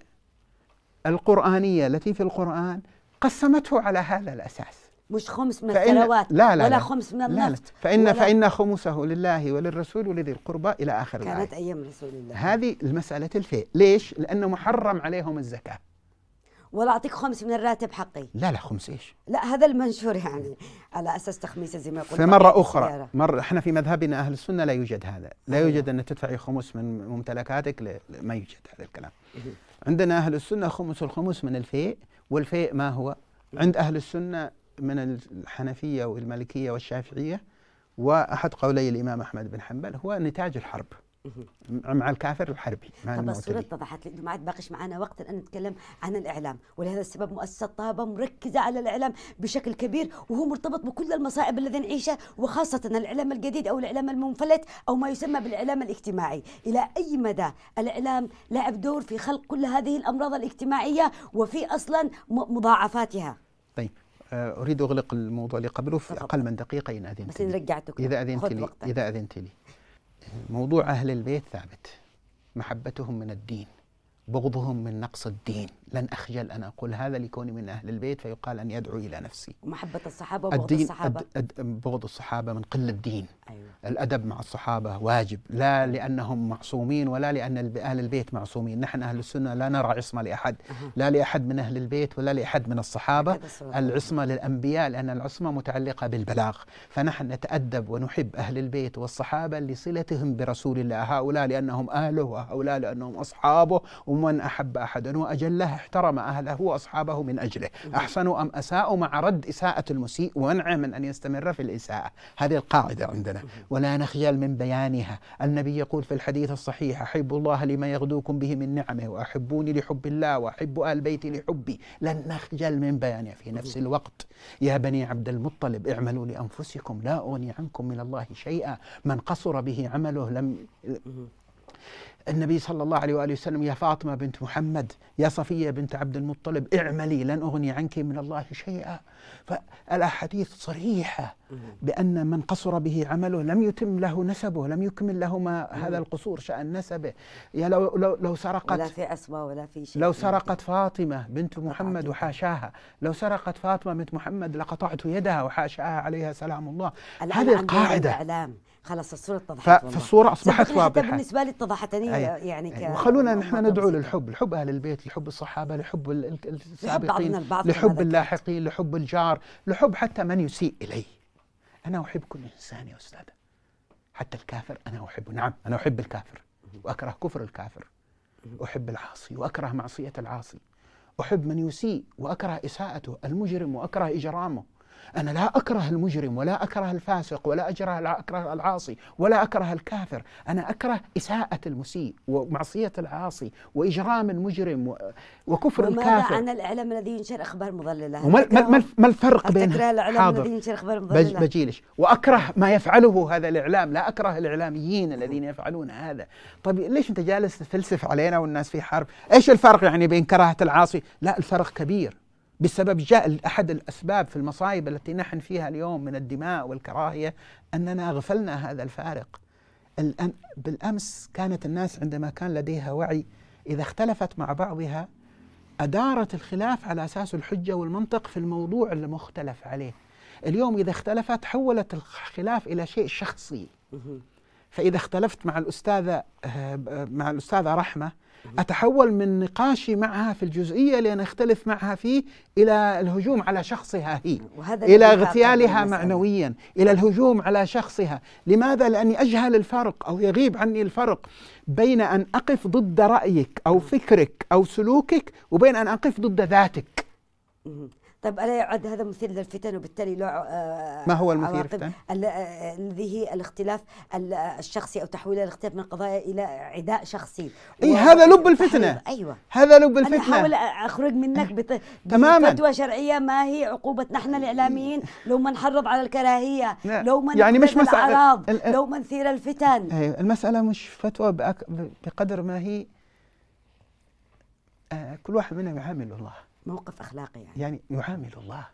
القرآنية التي في القرآن قسمته على هذا الأساس مش خمس من فإن الثروات لا لا ولا لا خمس من النفط لا لا فإن فإن خمسه لله وللرسول ولذي القربى إلى آخر كانت الآية. أيام رسول الله هذه المسألة الفيء ليش؟ لأنه محرم عليهم الزكاة ولا أعطيك خمس من الراتب حقي لا لا خمس إيش؟ لا هذا المنشور يعني على أساس تخميسه زي ما يقول مرة أخرى مرة إحنا في مذهبنا أهل السنة لا يوجد هذا لا أيوة. يوجد أن تدفعي خمس من ممتلكاتك ما يوجد هذا الكلام عندنا أهل السنة خمس الخمس من الفيء والفيء ما هو؟ عند أهل السنة من الحنفية والمالكية والشافعية وأحد قولي الإمام أحمد بن حنبل هو نتاج الحرب مع الكافر الحربي مع طبعا الصورة اتضحت لأنه ما عاد باقيش معنا وقت أن نتكلم عن الإعلام ولهذا السبب مؤسسة طابة مركزة على الإعلام بشكل كبير وهو مرتبط بكل المصائب الذي نعيشها وخاصة الإعلام الجديد أو الإعلام المنفلت أو ما يسمى بالإعلام الاجتماعي إلى أي مدى الإعلام لعب دور في خلق كل هذه الأمراض الاجتماعية وفي أصلا مضاعفاتها طيب آه، اريد اغلق الموضوع اللي قبله في اقل من دقيقه ان اذنت بس رجعتك اذا اذنت لي اذا اذنت لي موضوع اهل البيت ثابت محبتهم من الدين بغضهم من نقص الدين لن أخجل أن أقول هذا لكوني من أهل البيت فيقال أن يدعو إلى نفسي محبة الصحابة وبغض الدين الصحابة أد أد بغض الصحابة من قلة الدين أيوة. الأدب مع الصحابة واجب لا لأنهم معصومين ولا لأن أهل البيت معصومين نحن أهل السنة لا نرى عصمة لأحد لا لأحد من أهل البيت ولا لأحد من الصحابة العصمة للأنبياء لأن العصمة متعلقة بالبلاغ فنحن نتأدب ونحب أهل البيت والصحابة لصلتهم برسول الله هؤلاء لأنهم أهله وهؤلاء لأنهم أصحابه ومن أحب أحدا وأجله احترم أهله وأصحابه من أجله أحسنوا أم أساءوا مع رد إساءة المسيء ومنعه من أن يستمر في الإساءة هذه القاعدة عندنا ولا نخجل من بيانها النبي يقول في الحديث الصحيح أحب الله لما يغدوكم به من نعمه وأحبوني لحب الله وأحب آل بيتي لحبي لن نخجل من بيانها في نفس الوقت يا بني عبد المطلب اعملوا لأنفسكم لا أغني عنكم من الله شيئا من قصر به عمله لم النبي صلى الله عليه وآله وسلم يا فاطمة بنت محمد يا صفية بنت عبد المطلب اعملي لن أغني عنك من الله شيئا فالأحاديث صريحة بأن من قصر به عمله لم يتم له نسبه لم يكمل له ما هذا القصور شأن نسبه يا لو, لو, لو سرقت ولا في أسماء ولا في شيء لو سرقت فاطمة بنت محمد وحاشاها لو سرقت فاطمة بنت محمد لقطعت يدها وحاشاها عليها سلام الله هذه القاعدة الإعلام خلاص الصوره اتضحت فالصوره اصبحت واضحه بالنسبه لي اتضحتني يعني أي. وخلونا نحن ندعو للحب لحب اهل البيت لحب الصحابه لحب السابقين لحب, لحب اللاحقين لحب الجار لحب حتى من يسيء الي انا احب كل انسان يا استاذه حتى الكافر انا احبه نعم انا احب الكافر واكره كفر الكافر احب العاصي واكره معصيه العاصي احب من يسيء واكره اساءته المجرم واكره اجرامه أنا لا أكره المجرم ولا أكره الفاسق ولا أجره أكره العاصي ولا أكره الكافر أنا أكره إساءة المسيء ومعصية العاصي وإجرام المجرم وكفر وماذا الكافر عن الإعلام الذي ينشر أخبار مضللة ما, ما الفرق بين حاضر الذي ينشر أخبار مضللة بجيلش وأكره ما يفعله هذا الإعلام لا أكره الإعلاميين الذين يفعلون هذا طيب ليش أنت جالس تفلسف علينا والناس في حرب إيش الفرق يعني بين كراهة العاصي لا الفرق كبير بسبب جاء احد الاسباب في المصايب التي نحن فيها اليوم من الدماء والكراهيه اننا اغفلنا هذا الفارق. الآن بالامس كانت الناس عندما كان لديها وعي اذا اختلفت مع بعضها ادارت الخلاف على اساس الحجه والمنطق في الموضوع المختلف عليه. اليوم اذا اختلفت حولت الخلاف الى شيء شخصي. فاذا اختلفت مع الاستاذه آه، مع الاستاذه رحمه أتحول من نقاشي معها في الجزئية لأن أختلف معها فيه إلى الهجوم على شخصها هي إلى اغتيالها معنويا إلى الهجوم على شخصها لماذا؟ لأني أجهل الفرق أو يغيب عني الفرق بين أن أقف ضد رأيك أو فكرك أو سلوكك وبين أن أقف ضد ذاتك طيب ألا يعد هذا مثير للفتن وبالتالي له آه، ما هو المثير آه، الذي هي الاختلاف آه، الشخصي أو تحويل الاختلاف من قضايا إلى عداء شخصي اي هذا لب الفتنة أيوة هذا لب الفتنة أنا أحاول أخرج منك تماما فتوى شرعية ما هي عقوبة نحن الإعلاميين لو ما نحرض على الكراهية لو ما يعني مش مسألة لو ما نثير الفتن أيوة المسألة مش فتوى بأك... بقدر ما هي كل واحد منا يعامل الله موقف اخلاقي يعني يعني يعامل الله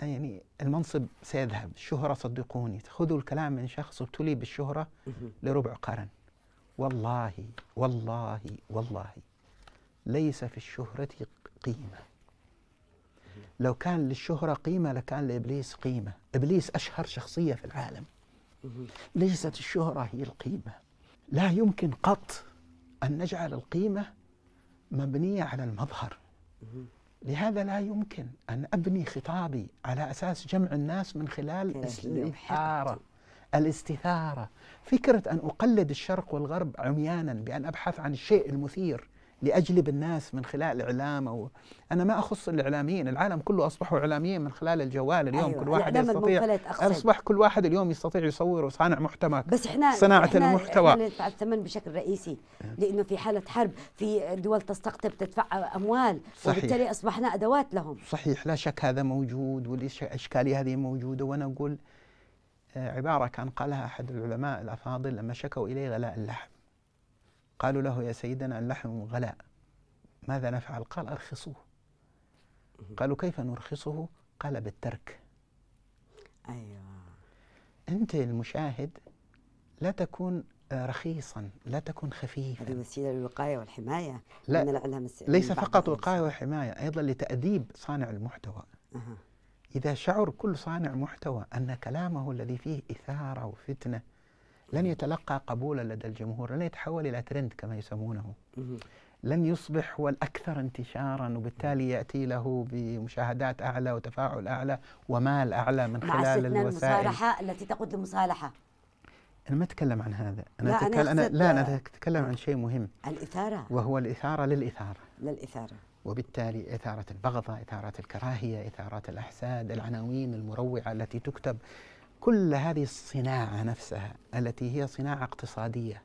يعني, يعني المنصب سيذهب الشهرة صدقوني خذوا الكلام من شخص ابتلي بالشهرة لربع قرن والله والله والله ليس في الشهرة قيمة لو كان للشهرة قيمة لكان لإبليس قيمة إبليس أشهر شخصية في العالم ليست الشهرة هي القيمة لا يمكن قط أن نجعل القيمة مبنية على المظهر لهذا لا يمكن أن أبني خطابي على أساس جمع الناس من خلال الاستثارة الاستثارة فكرة أن أقلد الشرق والغرب عميانا بأن أبحث عن الشيء المثير لاجلب الناس من خلال الاعلام او انا ما اخص الاعلاميين، العالم كله اصبحوا اعلاميين من خلال الجوال اليوم أيوة. كل واحد يستطيع اصبح كل واحد اليوم يستطيع يصور وصانع محتوى بس احنا صناعه إحنا المحتوى احنا ندفع الثمن بشكل رئيسي لانه في حاله حرب في دول تستقطب تدفع اموال صحيح. وبالتالي اصبحنا ادوات لهم صحيح لا شك هذا موجود والاشكاليه هذه موجوده وانا اقول آه، عباره كان قالها احد العلماء الافاضل لما شكوا اليه غلاء اللحم قالوا له يا سيدنا اللحم غلاء ماذا نفعل قال أرخصوه قالوا كيف نرخصه قال بالترك أيوة أنت المشاهد لا تكون رخيصا لا تكون خفيفا هذه وسيله للوقايه والحمايه لا من الاعلام السعودي ليس فقط وقايه وحمايه ايضا لتاديب صانع المحتوى أه. اذا شعر كل صانع محتوى ان كلامه الذي فيه اثاره وفتنه لن يتلقى قبولا لدى الجمهور لن يتحول إلى ترند كما يسمونه لن يصبح هو الأكثر انتشارا وبالتالي يأتي له بمشاهدات أعلى وتفاعل أعلى ومال أعلى من خلال الوسائل المصالحة التي تقود المصالحة أنا ما أتكلم عن هذا أنا لا أتكلم أنا, أنا لا أنا أتكلم عن شيء مهم الإثارة وهو الإثارة للإثارة للإثارة وبالتالي إثارة البغضة إثارة الكراهية إثارة الأحساد العناوين المروعة التي تكتب كل هذه الصناعة نفسها التي هي صناعة اقتصادية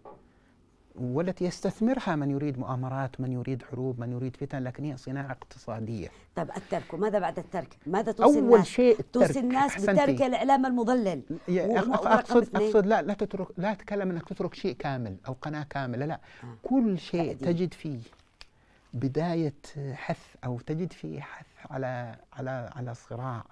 والتي يستثمرها من يريد مؤامرات من يريد حروب من يريد فتن لكن هي صناعة اقتصادية طب الترك وماذا بعد الترك ماذا توصي أول الناس؟ شيء توصي الناس بترك الإعلام المضلل أقصد, أقصد لا لا تترك لا أتكلم أنك تترك شيء كامل أو قناة كاملة لا آه. كل شيء تجد فيه بداية حث أو تجد فيه حث على على على صراع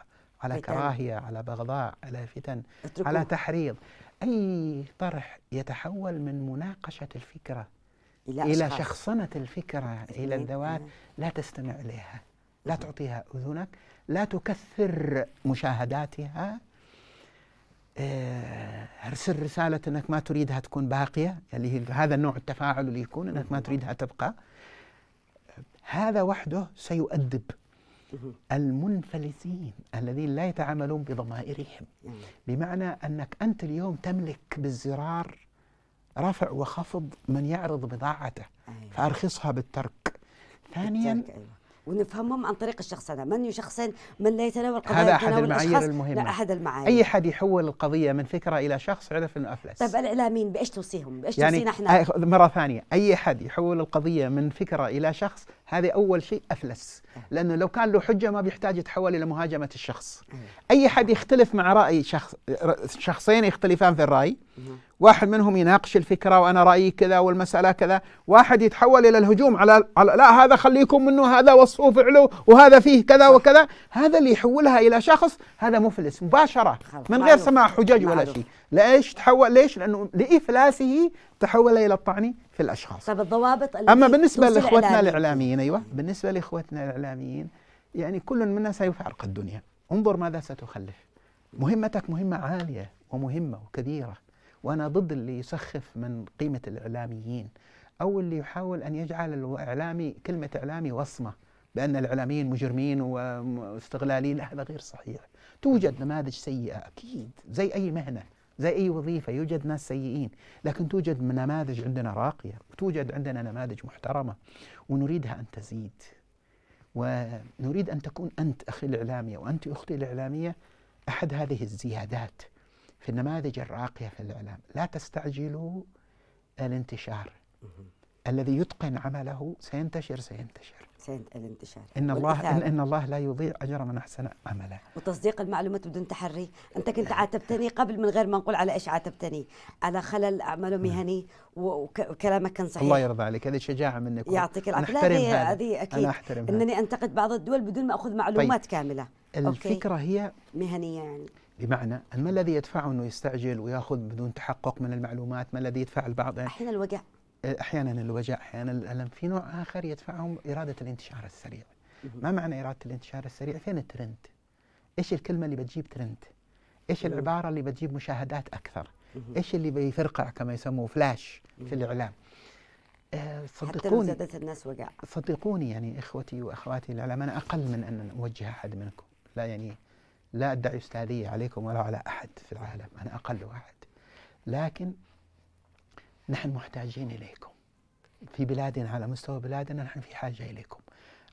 على كراهية على بغضاء على فتن أتركوه. على تحريض أي طرح يتحول من مناقشة الفكرة إلى, إلى شخصنة الفكرة إلى الذوات لا تستمع إليها لا تعطيها أذنك لا تكثر مشاهداتها آه، ارسل رسالة أنك ما تريدها تكون باقية اللي يعني هذا النوع التفاعل اللي يكون أنك ما تريدها تبقى هذا وحده سيؤدب المنفلسين الذين لا يتعاملون بضمائرهم بمعنى أنك أنت اليوم تملك بالزرار رفع وخفض من يعرض بضاعته أيوة. فأرخصها بالترك ثانيا أيوة. ونفهمهم عن طريق الشخصنة من يشخصن من لا يتناول قضايا هذا أحد المعايير المهمة لا أحد المعايير أي حد يحول القضية من فكرة إلى شخص عرف أنه أفلس طيب الإعلاميين بإيش توصيهم بإيش يعني توصينا إحنا مرة ثانية أي حد يحول القضية من فكرة إلى شخص هذا أول شيء أفلس لأنه لو كان له حجة ما بيحتاج يتحول إلى مهاجمة الشخص أي حد يختلف مع رأي شخص شخصين يختلفان في الرأي واحد منهم يناقش الفكرة وأنا رأيي كذا والمسألة كذا واحد يتحول إلى الهجوم على, على لا هذا خليكم منه هذا وصفه فعله وهذا فيه كذا وكذا هذا اللي يحولها إلى شخص هذا مفلس مباشرة من غير سماع حجج ولا شيء ليش تحول ليش لانه لافلاسه تحول الى الطعن في الاشخاص طب الضوابط اما بالنسبه لاخوتنا الاعلاميين ايوه بالنسبه لاخوتنا الاعلاميين يعني كل منا سيفارق الدنيا انظر ماذا ستخلف مهمتك مهمه عاليه ومهمه وكبيره وانا ضد اللي يسخف من قيمه الاعلاميين او اللي يحاول ان يجعل الاعلامي كلمه اعلامي وصمه بأن الإعلاميين مجرمين واستغلاليين هذا غير صحيح توجد نماذج سيئة أكيد زي أي مهنة زي أي وظيفة يوجد ناس سيئين لكن توجد نماذج عندنا راقية وتوجد عندنا نماذج محترمة ونريدها أن تزيد ونريد أن تكون أنت أخي الإعلامية وأنت أختي الإعلامية أحد هذه الزيادات في النماذج الراقية في الإعلام لا تستعجلوا الانتشار الذي يتقن عمله سينتشر سينتشر سنة الانتشار إن الله إن, إن الله لا يضيع أجر من أحسن عمله وتصديق المعلومات بدون تحري أنت كنت عاتبتني قبل من غير ما نقول على إيش عاتبتني على خلل أعماله نعم. مهني وكلامك كان صحيح الله يرضى عليك هذه شجاعة منك يعطيك العافية هذه أكيد أنا أحترم أنني أنتقد بعض الدول بدون ما أخذ معلومات طيب. كاملة الفكرة أوكي. هي مهنية يعني بمعنى ما الذي يدفعه أنه يستعجل ويأخذ بدون تحقق من المعلومات ما الذي يدفع البعض أحيانا الوجع احيانا الوجع احيانا الالم في نوع اخر يدفعهم اراده الانتشار السريع ما معنى اراده الانتشار السريع فين الترند ايش الكلمه اللي بتجيب ترند ايش العباره اللي بتجيب مشاهدات اكثر ايش اللي بيفرقع كما يسموه فلاش في الاعلام آه، صدقوني حتى الناس وجع صدقوني يعني اخوتي واخواتي الاعلام انا اقل من ان اوجه احد منكم لا يعني لا ادعي استاذيه عليكم ولا على احد في العالم انا اقل واحد لكن نحن محتاجين إليكم في بلادنا على مستوى بلادنا نحن في حاجة إليكم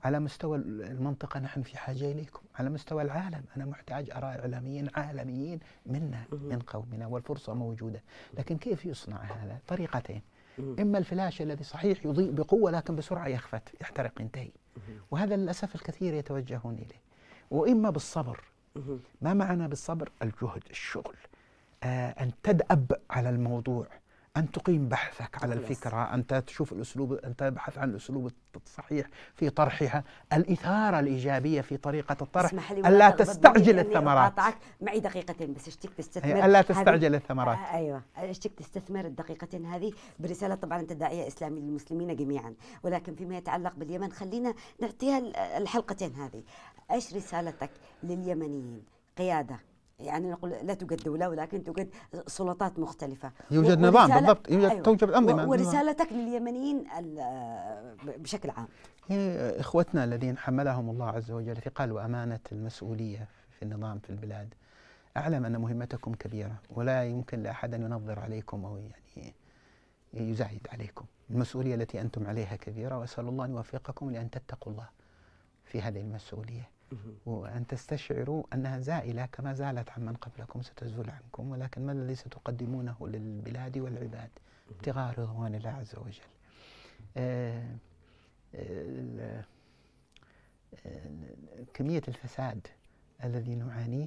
على مستوى المنطقة نحن في حاجة إليكم على مستوى العالم أنا محتاج أرى إعلاميين عالميين منا من قومنا والفرصة موجودة لكن كيف يصنع هذا طريقتين إما الفلاش الذي صحيح يضيء بقوة لكن بسرعة يخفت يحترق ينتهي وهذا للأسف الكثير يتوجهون إليه وإما بالصبر ما معنى بالصبر الجهد الشغل آه أن تدأب على الموضوع أن تقيم بحثك على الفكرة أن تشوف الأسلوب أن تبحث عن الأسلوب الصحيح في طرحها الإثارة الإيجابية في طريقة الطرح ألا تستعجل الثمرات معي دقيقتين بس اشتك تستثمر ألا تستعجل الثمرات آه، أيوة اشتك تستثمر الدقيقتين هذه برسالة طبعا أنت داعية إسلامي للمسلمين جميعا ولكن فيما يتعلق باليمن خلينا نعطيها الحلقتين هذه ايش رسالتك لليمنيين قياده يعني نقول لا توجد دولة ولكن توجد سلطات مختلفة يوجد نظام بالضبط يوجد أيوة توجد أنظمة ورسالتك لليمنيين بشكل عام هي إخوتنا الذين حملهم الله عز وجل ثقل وأمانة المسؤولية في النظام في البلاد أعلم أن مهمتكم كبيرة ولا يمكن لأحد أن ينظر عليكم أو يعني يزايد عليكم المسؤولية التي أنتم عليها كبيرة وأسأل الله أن يوفقكم لأن تتقوا الله في هذه المسؤولية وأن تستشعروا أنها زائلة كما زالت عمن قبلكم ستزول عنكم ولكن ما الذي ستقدمونه للبلاد والعباد ابتغاء رضوان الله عز وجل آه، آه، آه، كمية الفساد الذي نعانيه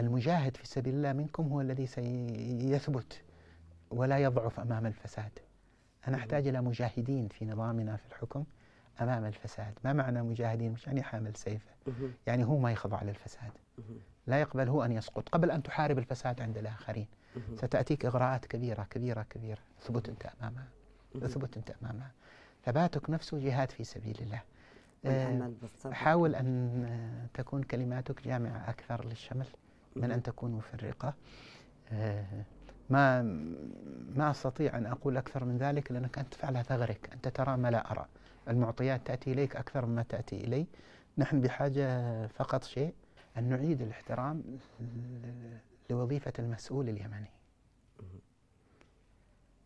المجاهد في سبيل الله منكم هو الذي سيثبت ولا يضعف أمام الفساد أنا أحتاج إلى مجاهدين في نظامنا في الحكم امام الفساد، ما معنى مجاهدين؟ مش يعني حامل سيفه، يعني هو ما يخضع للفساد. لا يقبل هو ان يسقط، قبل ان تحارب الفساد عند الاخرين ستاتيك اغراءات كبيره كبيره كبيره، ثبت انت امامها. ثبت انت امامها. ثباتك نفسه جهاد في سبيل الله. آه، حاول ان تكون كلماتك جامعه اكثر للشمل من ان تكون مفرقه. آه، ما ما استطيع ان اقول اكثر من ذلك لانك انت فعلها ثغرك، انت ترى ما لا ارى. المعطيات تأتي إليك أكثر مما تأتي إلي نحن بحاجة فقط شيء أن نعيد الاحترام لوظيفة المسؤول اليمني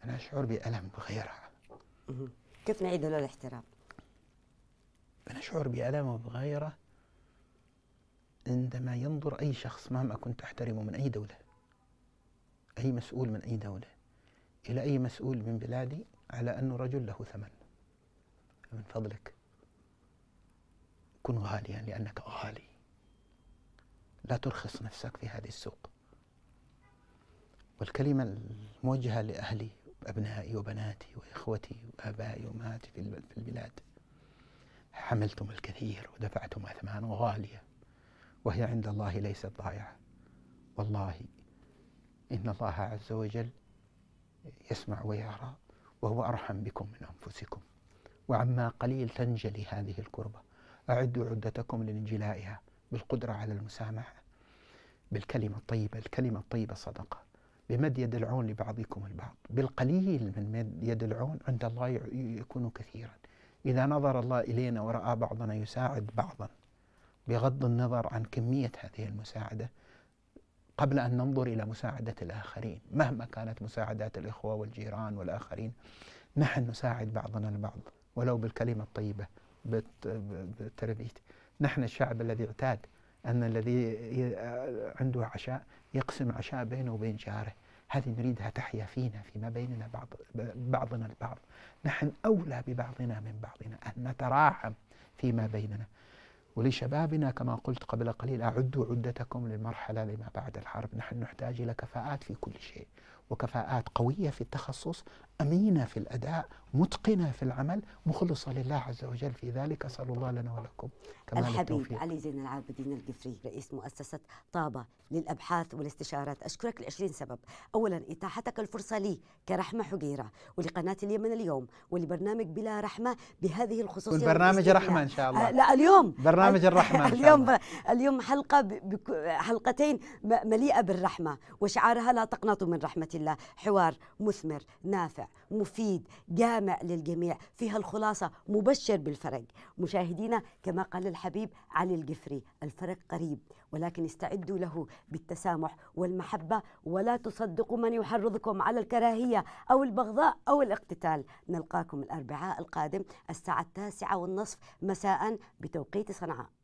أنا أشعر بألم بغيرها كيف نعيد له الاحترام؟ أنا أشعر بألم وبغيرة عندما ينظر أي شخص مهما كنت أحترمه من أي دولة أي مسؤول من أي دولة إلى أي مسؤول من بلادي على أنه رجل له ثمن من فضلك كن غاليا لأنك غالي لا ترخص نفسك في هذه السوق والكلمة الموجهة لأهلي أبنائي وبناتي وإخوتي وآبائي وأمهاتي في البلاد حملتم الكثير ودفعتم أثمان غالية وهي عند الله ليست ضائعة والله إن الله عز وجل يسمع ويرى وهو أرحم بكم من أنفسكم وعما قليل تنجلي هذه الكربة أعدوا عدتكم لانجلائها بالقدرة على المسامحة بالكلمة الطيبة الكلمة الطيبة صدقة بمد يد العون لبعضكم البعض بالقليل من مد يد العون عند الله يكون كثيرا إذا نظر الله إلينا ورأى بعضنا يساعد بعضا بغض النظر عن كمية هذه المساعدة قبل أن ننظر إلى مساعدة الآخرين مهما كانت مساعدات الإخوة والجيران والآخرين نحن نساعد بعضنا البعض ولو بالكلمة الطيبة بالتربيت نحن الشعب الذي اعتاد أن الذي عنده عشاء يقسم عشاء بينه وبين جاره هذه نريدها تحيا فينا فيما بيننا بعض بعضنا البعض نحن أولى ببعضنا من بعضنا أن نتراحم فيما بيننا ولشبابنا كما قلت قبل قليل أعدوا عدتكم للمرحلة لما بعد الحرب نحن نحتاج إلى كفاءات في كل شيء وكفاءات قوية في التخصص أمينة في الأداء متقنة في العمل مخلصة لله عز وجل في ذلك أسأل الله لنا ولكم كمال الحبيب التوفيق. علي زين العابدين القفري رئيس مؤسسة طابة للأبحاث والاستشارات أشكرك لعشرين سبب أولا إتاحتك الفرصة لي كرحمة حقيرة ولقناة اليمن اليوم ولبرنامج بلا رحمة بهذه الخصوصية والبرنامج رحمة إن شاء الله آه لا اليوم برنامج آه، الرحمة إن شاء اليوم الله. اليوم حلقة حلقتين مليئة بالرحمة وشعارها لا تقنطوا من رحمة الله حوار مثمر نافع مفيد جامع للجميع فيها الخلاصة مبشر بالفرق مشاهدينا كما قال الحبيب علي الجفري الفرق قريب ولكن استعدوا له بالتسامح والمحبة ولا تصدقوا من يحرضكم على الكراهية أو البغضاء أو الاقتتال نلقاكم الأربعاء القادم الساعة التاسعة والنصف مساء بتوقيت صنعاء